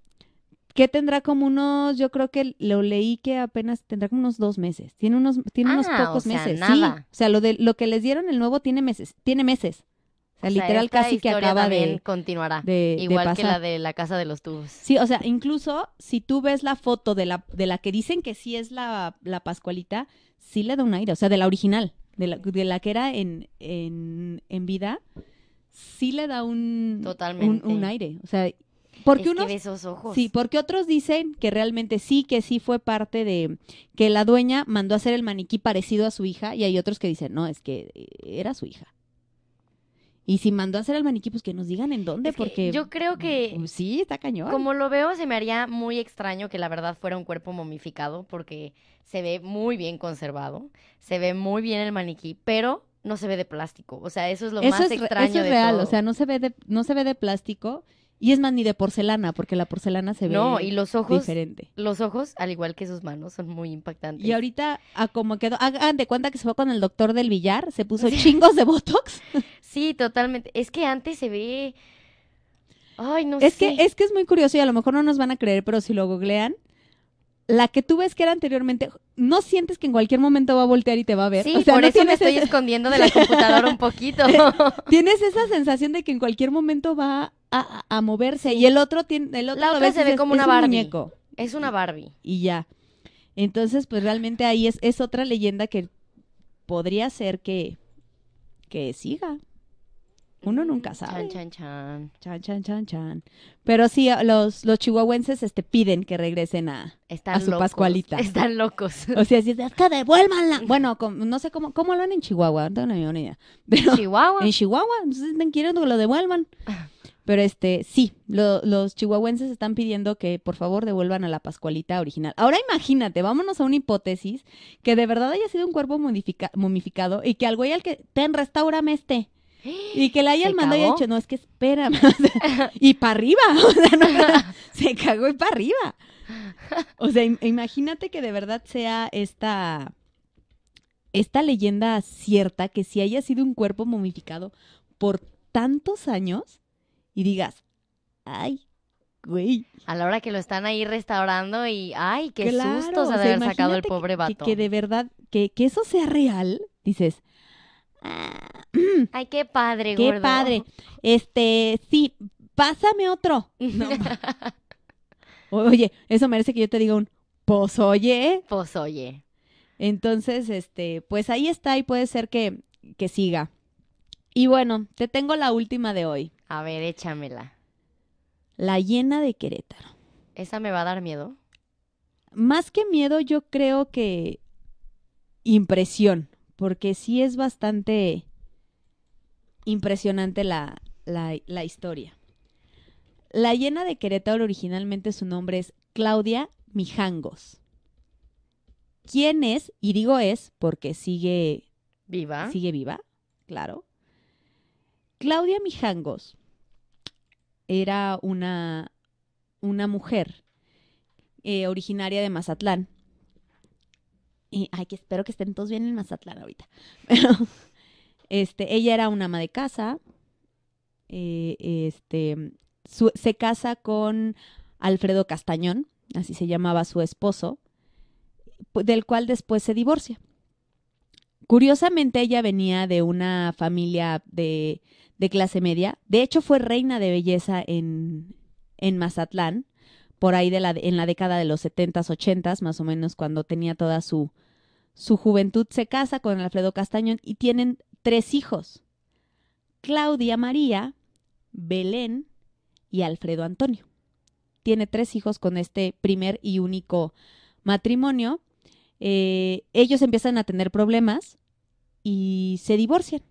que tendrá como unos, yo creo que lo leí que apenas tendrá como unos dos meses. Tiene unos, tiene unos ah, pocos meses. O sea, lo de lo que les dieron el nuevo tiene meses, tiene meses. O sea, literal casi que acaba de continuará de, igual que la de la casa de los tubos. Sí, o sea, incluso si tú ves la foto de la de la que dicen que sí es la, Pascualita, sí le da un aire, o sea, de la original, de la, que era en, en, vida, sí le da un Un, aire, o sea, porque unos esos ojos. Sí, porque otros dicen que realmente sí, que sí fue parte de que la dueña mandó a hacer el maniquí parecido a su hija y hay otros que dicen, "No, es que eh, era su hija." Y si mandó a hacer el maniquí, pues que nos digan en dónde, porque... Yo creo que... Mm, sí, está cañón. Como lo veo, se me haría muy extraño que la verdad fuera un cuerpo momificado, porque se ve muy bien conservado, se ve muy bien el maniquí, pero no se ve de plástico. O sea, eso es lo más extraño. Eso es real, o sea, no se ve de, no se ve de plástico. Y es más, ni de porcelana, porque la porcelana se ve no, y los ojos, diferente. Los ojos, al igual que sus manos, son muy impactantes. Y ahorita, a ah, como quedó, ah, hagan de cuenta que se fue con el doctor del billar, se puso chingos de Botox. Sí, totalmente. Es que antes se ve... Ay, no es Que, es que es muy curioso y a lo mejor no nos van a creer, pero si lo googlean, la que tú ves que era anteriormente, no sientes que en cualquier momento va a voltear y te va a ver. Sí, por eso me estoy escondiendo de la computadora un poquito. tienes esa sensación de que en cualquier momento va a, moverse y el otro tiene, el otro la otra se ve como una Barbie. Un muñeco. Es una Barbie. Y ya. Entonces, pues realmente ahí es, es otra leyenda que podría ser que, que siga. Uno nunca sabe. Chan, chan, chan. Chan, chan, chan, chan. Pero sí, los, los chihuahuenses este, piden que regresen a, su Pascualita. Están locos. O sea, es, que devuélvanla. Bueno, no sé cómo, cómo lo han en Chihuahua, no tengo ni idea. Pero, ¿En Chihuahua? En Chihuahua, entonces están queriendo que lo devuelvan. Pero este, sí, los chihuahuenses están pidiendo que por favor devuelvan a la Pascualita original. Ahora imagínate, vámonos a una hipótesis que de verdad haya sido un cuerpo momificado y que al güey al que ten, restaurame este y que la hayan mandado y dicho, no, es que espera, y para arriba. O sea, no, se cagó y para arriba. O sea, imagínate que de verdad sea esta, esta leyenda cierta, que si haya sido un cuerpo momificado por tantos años y digas, ay, güey. A la hora que lo están ahí restaurando y, ay, qué susto de haber sacado el pobre vato. Que, que de verdad, que, que eso sea real, dices, Ay, qué padre, Qué padre. Este, sí, pásame otro. oye, eso merece que yo te diga un posoye. Pues, oye. Pues, oye. Entonces, este, pues ahí está y puede ser que, que siga. Y bueno, te tengo la última de hoy. A ver, échamela. La llena de Querétaro. ¿Esa me va a dar miedo? Más que miedo, yo creo que impresión porque sí es bastante impresionante la, historia. La llena de Querétaro originalmente su nombre es Claudia Mijangos. ¿Quién es? Y digo es porque sigue viva. Sigue viva, claro. Claudia Mijangos era una, una mujer eh, originaria de Mazatlán y, que espero que estén todos bien en Mazatlán ahorita. este, ella era una ama de casa. Eh, este, se casa con Alfredo Castañón, así se llamaba su esposo, del cual después se divorcia. Curiosamente, ella venía de una familia de, de clase media. De hecho, fue reina de belleza en, en Mazatlán, por ahí de la, en la década de los 70s, 80s, más o menos, cuando tenía toda su, su juventud se casa con Alfredo Castañón y tienen tres hijos, Claudia María, Belén y Alfredo Antonio. Tiene tres hijos con este primer y único matrimonio. Eh, ellos empiezan a tener problemas y se divorcian.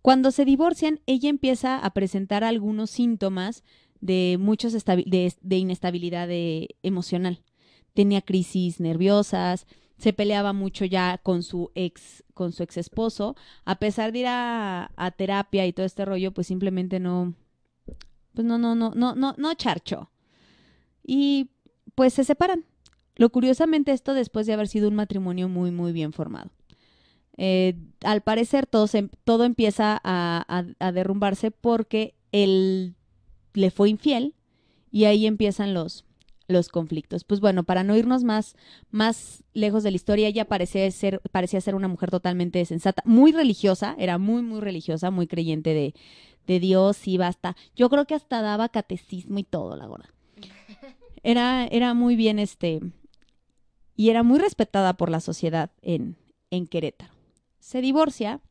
Cuando se divorcian, ella empieza a presentar algunos síntomas de, muchos de inestabilidad eh, emocional. Tenía crisis nerviosas, se peleaba mucho ya con su ex, con su ex esposo, a pesar de ir a, terapia y todo este rollo, pues simplemente no, pues no, no, no, no, no, no charchó. Y pues se separan. Lo curiosamente esto después de haber sido un matrimonio muy, muy bien formado. Eh, al parecer todo, em, todo empieza a derrumbarse porque él le fue infiel y ahí empiezan los los conflictos. Pues bueno, para no irnos más, más lejos de la historia, ella parecía ser, parecía ser una mujer totalmente sensata, muy religiosa, era muy, muy religiosa, muy creyente de, de Dios y basta. Yo creo que hasta daba catecismo y todo, la gorda. Era, era muy bien, este, y era muy respetada por la sociedad en, en Querétaro. Se divorcia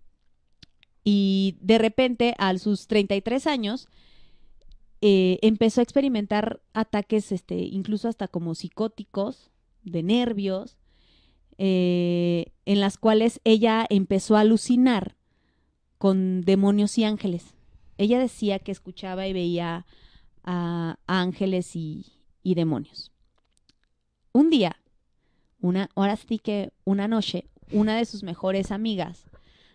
y de repente, a sus 33 años, eh, empezó a experimentar ataques, este, incluso hasta como psicóticos, de nervios, eh, en las cuales ella empezó a alucinar con demonios y ángeles. Ella decía que escuchaba y veía a, ángeles y, demonios. Un día, una, ahora sí que una noche, una de sus mejores amigas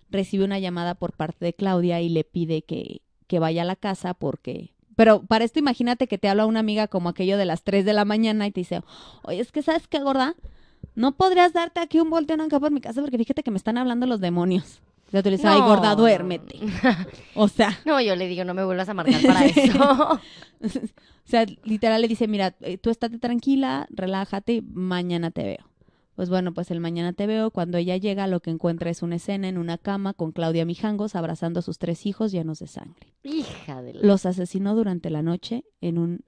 recibe una llamada por parte de Claudia y le pide que, que vaya a la casa porque pero para esto imagínate que te habla una amiga como aquello de las 3 de la mañana y te dice, oye, es que sabes qué, gorda, no podrías darte aquí un volteo nunca por mi casa porque fíjate que me están hablando los demonios. le ay, gorda, duérmete. O sea. No, yo le digo, no me vuelvas a marcar para eso. o sea, literal le dice, mira, eh, tú estate tranquila, relájate, mañana te veo. Pues bueno, pues el mañana te veo, cuando ella llega lo que encuentra es una escena en una cama con Claudia Mijangos abrazando a sus tres hijos llenos de sangre. Hija de la... Los asesinó durante la noche en, un,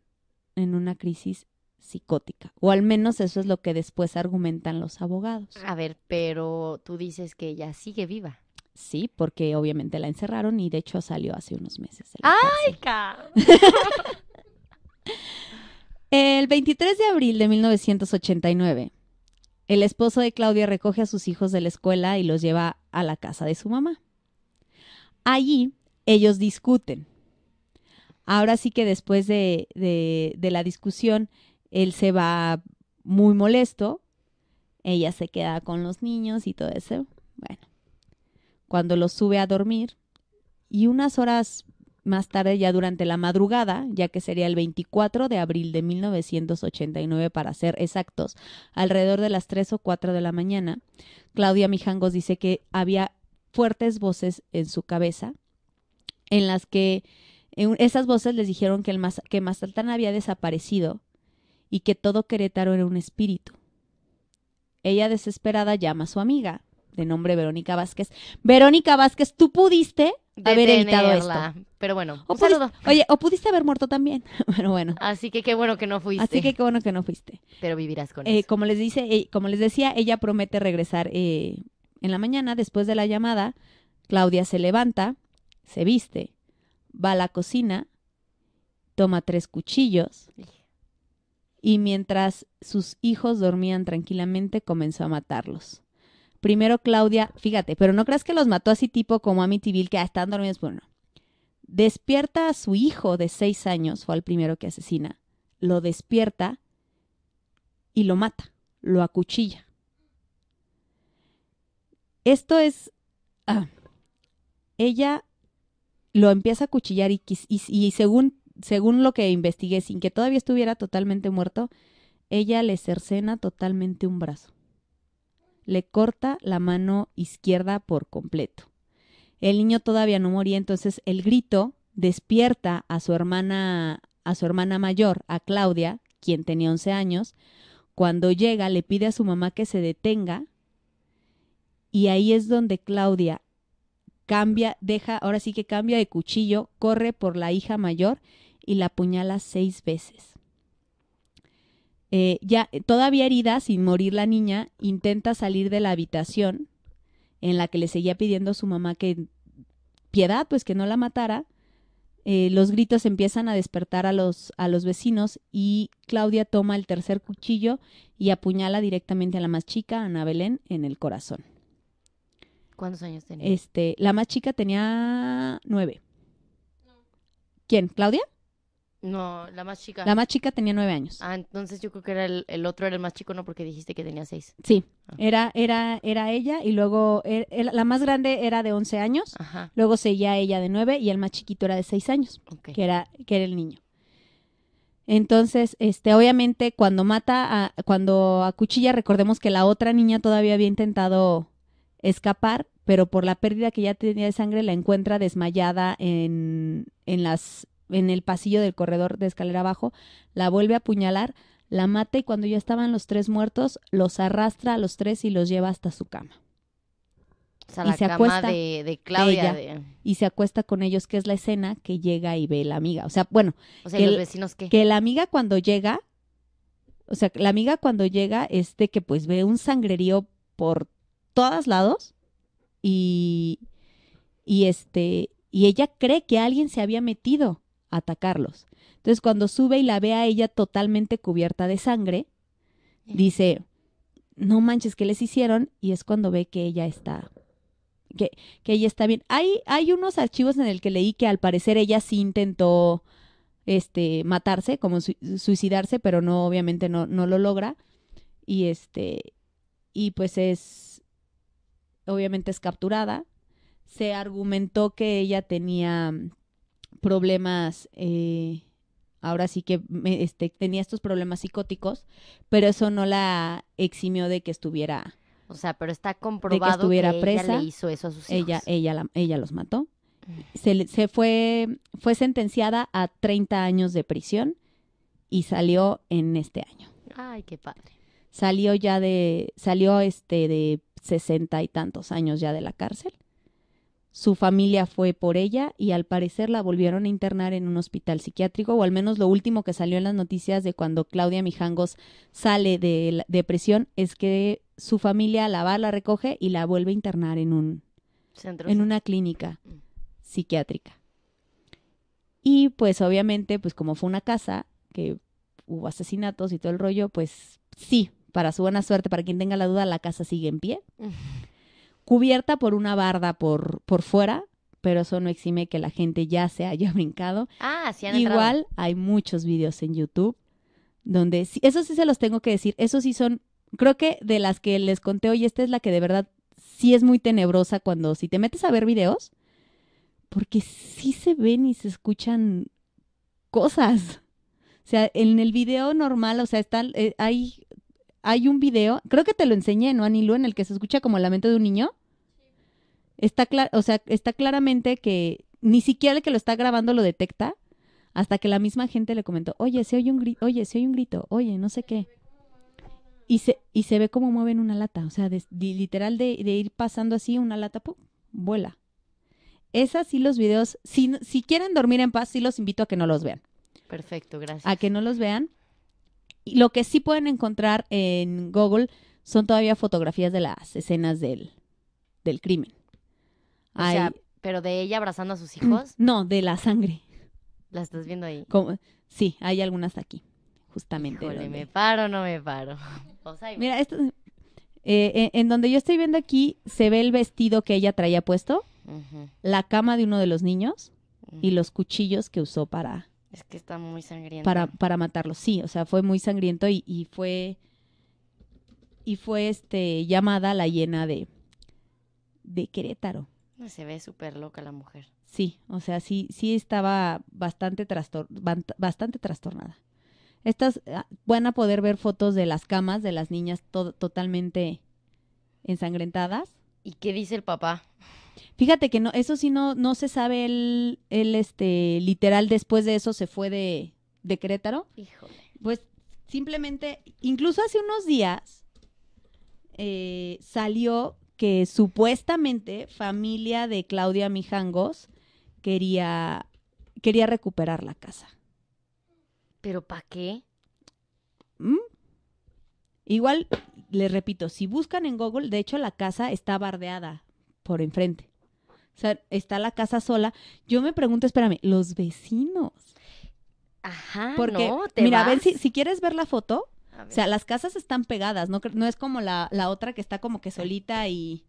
en una crisis psicótica, o al menos eso es lo que después argumentan los abogados. A ver, pero tú dices que ella sigue viva. Sí, porque obviamente la encerraron y de hecho salió hace unos meses. ¡Ay, cabrón! El 23 de abril de 1989 el esposo de Claudia recoge a sus hijos de la escuela y los lleva a la casa de su mamá. Allí ellos discuten. Ahora sí que después de, la discusión, él se va muy molesto, ella se queda con los niños y todo eso. Bueno, cuando los sube a dormir y unas horas más tarde, ya durante la madrugada, ya que sería el 24 de abril de 1989 para ser exactos, alrededor de las 3 o 4 de la mañana, Claudia Mijangos dice que había fuertes voces en su cabeza en las que esas voces les dijeron que, el que había desaparecido y que todo Querétaro era un espíritu. Ella desesperada llama a su amiga, de nombre Verónica Vázquez. Verónica Vázquez, tú pudiste haber evitado esto. Pero bueno, o pudiste, Oye, o pudiste haber muerto también. Pero bueno. Así que qué bueno que no fuiste. Así que qué bueno que no fuiste. Pero vivirás con eh, Como les, dice, eh, como les decía, ella promete regresar eh, en la mañana después de la llamada. Claudia se levanta, se viste, va a la cocina, toma tres cuchillos y mientras sus hijos dormían tranquilamente comenzó a matarlos. Primero Claudia, fíjate, pero no creas que los mató así tipo como Amityville que ah, están dormidos, bueno, despierta a su hijo de seis años, fue al primero que asesina, lo despierta y lo mata, lo acuchilla. Esto es... Ah, ella lo empieza a cuchillar y, y, y, según, según lo que investigué, sin que todavía estuviera totalmente muerto, ella le cercena totalmente un brazo. Le corta la mano izquierda por completo. El niño todavía no moría, entonces el grito despierta a su hermana, a su hermana mayor, a Claudia, quien tenía 11 años. Cuando llega, le pide a su mamá que se detenga y ahí es donde Claudia cambia, deja, ahora sí que cambia de cuchillo, corre por la hija mayor y la apuñala seis veces. Eh, ya todavía herida, sin morir la niña, intenta salir de la habitación en la que le seguía pidiendo a su mamá que piedad, pues que no la matara, eh, los gritos empiezan a despertar a los, a los vecinos y Claudia toma el tercer cuchillo y apuñala directamente a la más chica, Ana Belén, en el corazón. ¿Cuántos años tenía? Este, la más chica tenía nueve. ¿Quién? ¿Claudia? No, la más chica. La más chica tenía nueve años. Ah, entonces yo creo que era el, el otro era el más chico, ¿no? Porque dijiste que tenía seis. Sí, ah. era, era, era ella y luego er, er, la más grande era de once años, Ajá. luego seguía ella de nueve y el más chiquito era de seis años, que, era, que era el niño. Entonces, este, obviamente cuando mata, a, cuando cuchilla, recordemos que la otra niña todavía había intentado escapar, pero por la pérdida que ya tenía de sangre la encuentra desmayada en, en las en el pasillo del corredor de escalera abajo, la vuelve a apuñalar, la mata y cuando ya estaban los tres muertos, los arrastra a los tres y los lleva hasta su cama. y la se cama acuesta de, Claudia. Y se acuesta con ellos, que es la escena que llega y ve la amiga. O sea, bueno. O sea, que los vecinos Que la amiga cuando llega, o sea, la amiga cuando llega, este que pues ve un sangrerío por todos lados y, y este, y ella cree que alguien se había metido atacarlos. Entonces cuando sube y la ve a ella totalmente cubierta de sangre, dice, no manches, ¿qué les hicieron? Y es cuando ve que ella está, que, que ella está bien. Hay, hay unos archivos en el que leí que al parecer ella sí intentó este, matarse, como suicidarse, pero no, obviamente no, no lo logra. Y este, y pues es, obviamente es capturada. Se argumentó que ella tenía problemas, eh, ahora sí que este, tenía estos problemas psicóticos, pero eso no la eximió de que estuviera... O sea, pero está comprobado que, presa, ella hizo eso a sus hijos. Ella, ella, ella los mató. Mm. Se, fue, fue sentenciada a 30 años de prisión y salió en este año. Ay, qué padre. Salió ya de, salió este de sesenta y tantos años ya de la cárcel su familia fue por ella y al parecer la volvieron a internar en un hospital psiquiátrico, o al menos lo último que salió en las noticias de cuando Claudia Mijangos sale de depresión es que su familia la va, la recoge y la vuelve a internar en un en una clínica mm. psiquiátrica. Y pues obviamente, pues como fue una casa que hubo asesinatos y todo el rollo, pues sí, para su buena suerte, para quien tenga la duda, la casa sigue en pie. cubierta por una barda por, por fuera, pero eso no exime que la gente ya se haya brincado. Ah, sí han Igual hay muchos videos en YouTube donde, eso sí se los tengo que decir, eso sí son, creo que de las que les conté hoy, esta es la que de verdad sí es muy tenebrosa cuando, si te metes a ver videos, porque sí se ven y se escuchan cosas. O sea, en el video normal, o sea, está, eh, hay, hay un video, creo que te lo enseñé, ¿no, Anilu? En el que se escucha como el lamento de un niño. Está claro, o sea, está claramente que ni siquiera el que lo está grabando lo detecta hasta que la misma gente le comentó, oye, se oye un grito, oye, se oye un grito, oye, no sé qué. Y se, y se ve cómo mueven una lata, o sea, literal de, de, ir pasando así una lata, ¡pum! vuela. Es así los videos, si, si quieren dormir en paz, sí los invito a que no los vean. Perfecto, gracias. A que no los vean. Y lo que sí pueden encontrar en Google son todavía fotografías de las escenas del crimen. O pero de ella abrazando a sus mm, hijos. No, de la sangre. ¿La estás viendo ahí? sí, hay algunas aquí, justamente. Híjole, ¿me paro o no me paro? Mira, eh, eh, en donde yo estoy viendo aquí, se ve el vestido que ella traía puesto, la cama de uno de los niños y los cuchillos que usó para... Es que está muy sangriento. Para, para matarlos, sí, o sea, fue muy sangriento y, y fue... Y fue este, llamada la llena de, de Querétaro. Se ve súper loca la mujer. Sí, o sea, sí, sí estaba bastante, trastornada. Estas van ah, a poder ver fotos de las camas de las niñas totalmente ensangrentadas. ¿Y qué dice el papá? Fíjate que no, eso sí no, no se sabe el, este literal después de eso se fue de, de Querétaro. Híjole. Pues simplemente, incluso hace unos días eh, salió que supuestamente familia de Claudia Mijangos quería, quería recuperar la casa. ¿Pero para qué? Mm. Igual, les repito, si buscan en Google, de hecho la casa está bardeada por enfrente. O sea, está la casa sola. Yo me pregunto, espérame, los vecinos. Ajá, Porque, mira, vas? a si quieres ver la foto, o sea, las casas están pegadas, no, es como la, la otra que está como que solita y...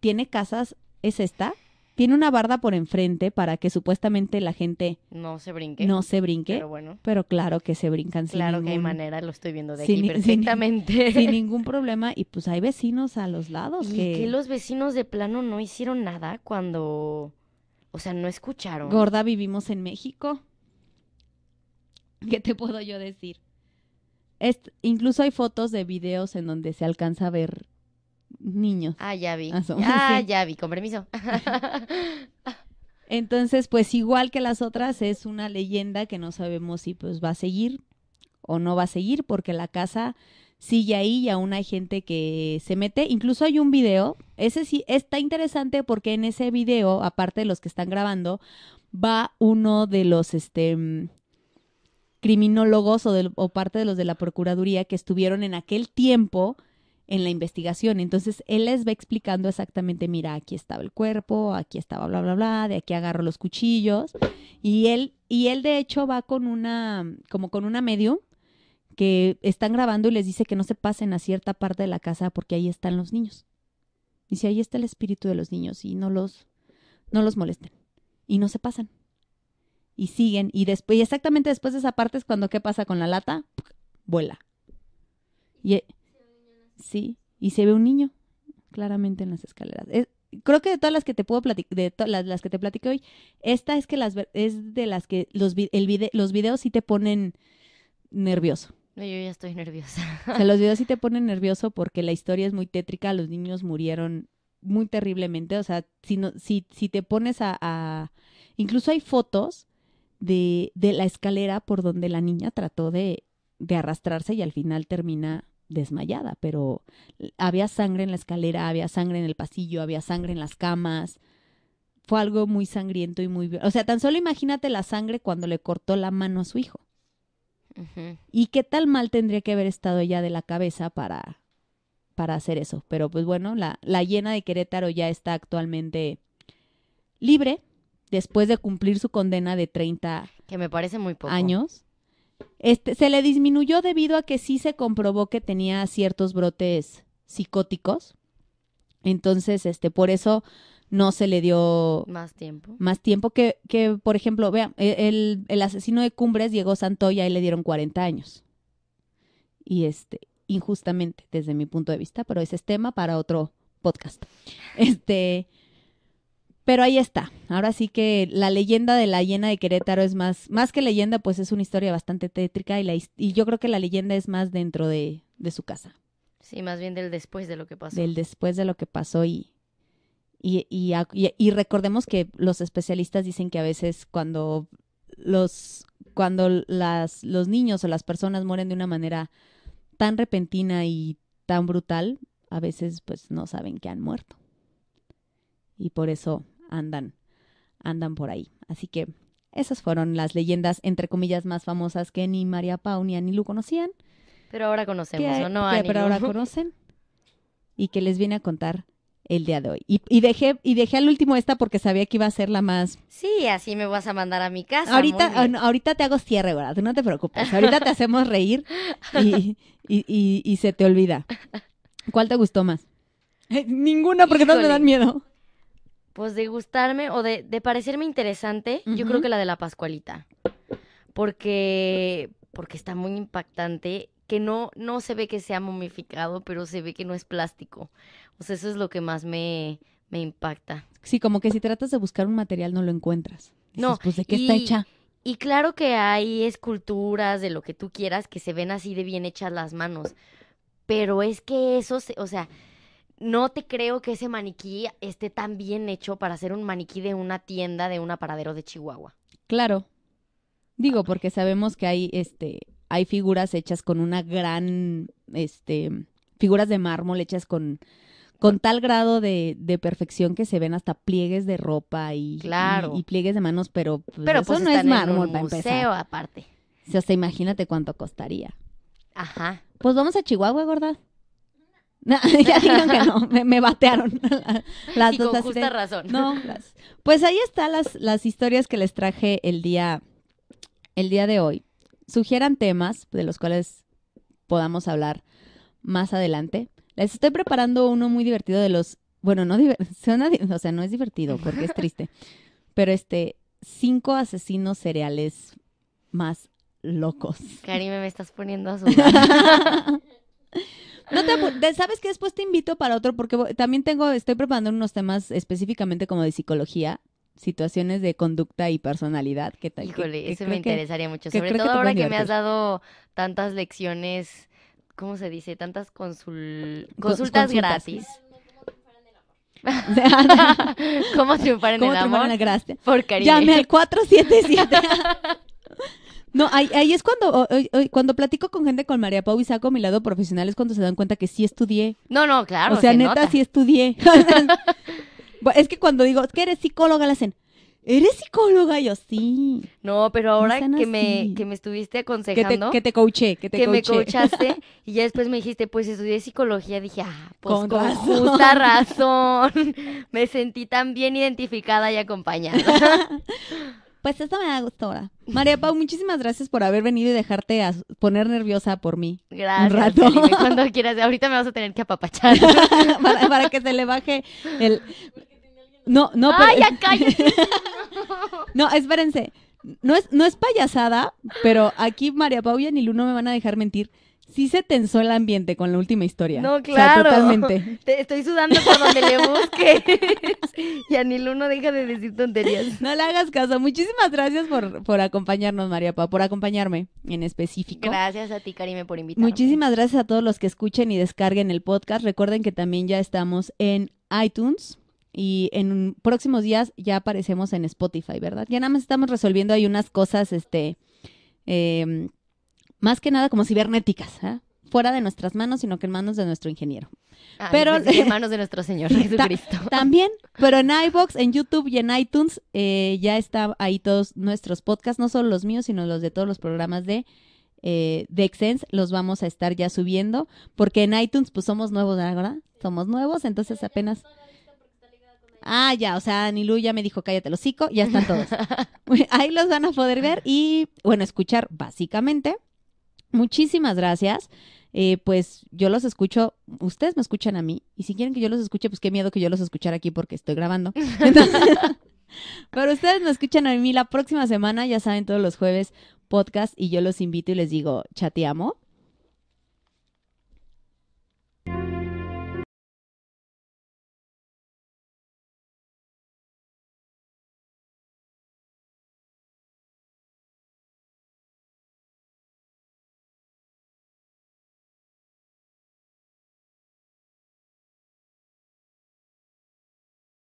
¿Tiene casas? ¿Es esta? Tiene una barda por enfrente para que supuestamente la gente no se brinque. No se brinque. Pero bueno. Pero claro que se brincan sin Claro ningún, manera, lo estoy viendo de perfectamente. Sin, ningún problema. Y pues hay vecinos a los lados. ¿Y los vecinos de plano no hicieron nada cuando. O sea, no escucharon. Gorda, vivimos en México. ¿Qué te puedo yo decir? incluso hay fotos de videos en donde se alcanza a ver niños. Ah, ya vi. Ah, ah ya vi, con permiso. Entonces, pues igual que las otras, es una leyenda que no sabemos si pues va a seguir o no va a seguir, porque la casa sigue ahí y aún hay gente que se mete. Incluso hay un video, ese sí está interesante porque en ese video, aparte de los que están grabando, va uno de los, este, criminólogos o, o parte de los de la Procuraduría que estuvieron en aquel tiempo en la investigación. Entonces, él les va explicando exactamente, mira, aquí estaba el cuerpo, aquí estaba bla, bla, bla, de aquí agarro los cuchillos. Y él, y él de hecho va con una, como con una medium que están grabando y les dice que no se pasen a cierta parte de la casa porque ahí están los niños. Dice, ahí está el espíritu de los niños y no los, no los molesten. Y no se pasan y siguen. Y, después, y exactamente después de esa parte es cuando, ¿qué pasa con la lata? Vuela. E, sí, y se ve un niño claramente en las escaleras. creo que de todas las que te puedo platicar, de las, que te platiqué hoy, esta es que las es de las que los, el los videos sí te ponen nervioso. yo ya estoy nerviosa. los videos sí te ponen nervioso porque la historia es muy tétrica, los niños murieron muy terriblemente, o sea, si, no, si, si te pones a... Incluso hay fotos de, de la escalera por donde la niña trató de, de arrastrarse y al final termina desmayada, pero había sangre en la escalera, había sangre en el pasillo, había sangre en las camas. Fue algo muy sangriento y muy... O sea, tan solo imagínate la sangre cuando le cortó la mano a su hijo. ¿Y qué tal mal tendría que haber estado ella de la cabeza para, para hacer eso? Pero pues bueno, la, la llena de Querétaro ya está actualmente libre después de cumplir su condena de 30 años. Este, se le disminuyó debido a que sí se comprobó que tenía ciertos brotes psicóticos. Entonces, este, por eso no se le dio más tiempo. Más tiempo que, que por ejemplo, vean, e-, el, asesino de Cumbres, llegó Santoya, y le dieron 40 años. Y este, injustamente, desde mi punto de vista, pero ese es tema para otro podcast. Este, pero ahí está. Ahora sí que la leyenda de la hiena de Querétaro es más, más que leyenda, pues es una historia bastante tétrica y, la, y yo creo que la leyenda es más dentro de, su casa. Sí, más bien del después de lo que pasó. Del después de lo que pasó y, y, y, y, recordemos que los especialistas dicen que a veces cuando los, cuando las, los niños o las personas mueren de una manera tan repentina y tan brutal, a veces pues no saben que han muerto. Y por eso andan, andan por ahí. Así que esas fueron las leyendas, entre comillas, más famosas que ni María Pau ni Lu conocían. Pero ahora conocemos, no, Pero ahora conocen. Y que les viene a contar el día de hoy. Y, dejé y dejé al último esta porque sabía que iba a ser la más. Sí, así me vas a mandar a mi casa. Ahorita, ah, ahorita te hago cierre, ¿verdad? No te preocupes. Ahorita te hacemos reír y, y, se te olvida. ¿Cuál te gustó más? ninguna porque no me dan miedo. Pues de gustarme o de, parecerme interesante, yo creo que la de la Pascualita. Porque, porque está muy impactante, que no, no se ve que sea momificado, pero se ve que no es plástico. O sea, eso es lo que más me, me impacta. Sí, como que si tratas de buscar un material no lo encuentras. no. Pues de qué está hecha. Y claro que hay esculturas de lo que tú quieras que se ven así de bien hechas las manos. Pero es que eso, o sea, no te creo que ese maniquí esté tan bien hecho para ser un maniquí de una tienda de un aparadero de Chihuahua. Claro. Digo, porque sabemos que hay este hay figuras hechas con una gran este figuras de mármol hechas con con tal grado de, de perfección que se ven hasta pliegues de ropa y, y, pliegues de manos, pero, pues, pero pues, eso no es mármol para museo, aparte. O sea, imagínate cuánto costaría. Ajá. Pues vamos a Chihuahua, gorda. ya dijeron que no, me, batearon las y Con justa razón. Pues ahí están las, historias que les traje el día, el día de hoy. Sugieran temas de los cuales podamos hablar más adelante. Les estoy preparando uno muy divertido de los, bueno, no sea, no es divertido porque es triste, pero este, cinco asesinos cereales más locos. Karime, me estás poniendo a te sabes que después te invito para otro porque también tengo, estoy preparando unos temas específicamente como de psicología, situaciones de conducta y personalidad. ¿Qué tal? Híjole, eso me interesaría mucho. Sobre todo ahora que me has dado tantas lecciones, ¿cómo se dice? Tantas consultas, gratis. ¿Cómo triunfar en el amor? En Por cariño. Llame al 477. No, ahí, es cuando, cuando platico con gente con María Pau y saco mi lado profesional, es cuando se dan cuenta que sí estudié. No, no, claro. O sea, neta, sí estudié. es que cuando digo, que eres psicóloga, la hacen. ¿Eres psicóloga? Yo sí. No, pero ahora que, me, que me, estuviste aconsejando. Que te, coaché, que te, coaché. Que, me coachaste y ya después me dijiste, pues estudié psicología. Dije, ah, pues con, con razón. razón. me sentí tan bien identificada y acompañada. pues eso me da gusto ahora. María Pau, muchísimas gracias por haber venido y dejarte a poner nerviosa por mí. Gracias. Un rato. cuando quieras, ahorita me vas a tener que apapachar. para, que se le baje el. No, no, ¡Ay, ya no, espérense. No es, no es payasada, pero aquí María Pau y Nilu no me van a dejar mentir. Sí se tensó el ambiente con la última historia. No, claro. O sea, totalmente. Te estoy sudando por donde le busques. y a no deja de decir tonterías. No le hagas caso. Muchísimas gracias por, por acompañarnos, María Pa, por acompañarme en específico. Gracias a ti, Karime, por invitarme. Muchísimas gracias a todos los que escuchen y descarguen el podcast. Recuerden que también ya estamos en iTunes y en próximos días ya aparecemos en Spotify, ¿verdad? Ya nada más estamos resolviendo ahí unas cosas, este... Eh, más que nada como cibernéticas, ¿ah? fuera de nuestras manos, sino que en manos de nuestro ingeniero. Ah, pero en manos de nuestro Señor Jesucristo. también, pero en iBox, en YouTube y en iTunes eh, ya están ahí todos nuestros podcasts, no solo los míos, sino los de todos los programas de eh, Excense los vamos a estar ya subiendo, porque en iTunes pues somos nuevos, ¿verdad? Somos nuevos, entonces apenas... Ah, ya, o sea, Nilu ya me dijo, cállate el hocico, ya están todos. Ahí los van a poder ver y, bueno, escuchar básicamente. Muchísimas gracias. Eh, pues yo los escucho, ustedes me escuchan a mí, y si quieren que yo los escuche, pues qué miedo que yo los escuchara aquí porque estoy grabando. pero ustedes me escuchan a mí la próxima semana, ya saben, todos los jueves podcast, y yo los invito y les digo, Chateamos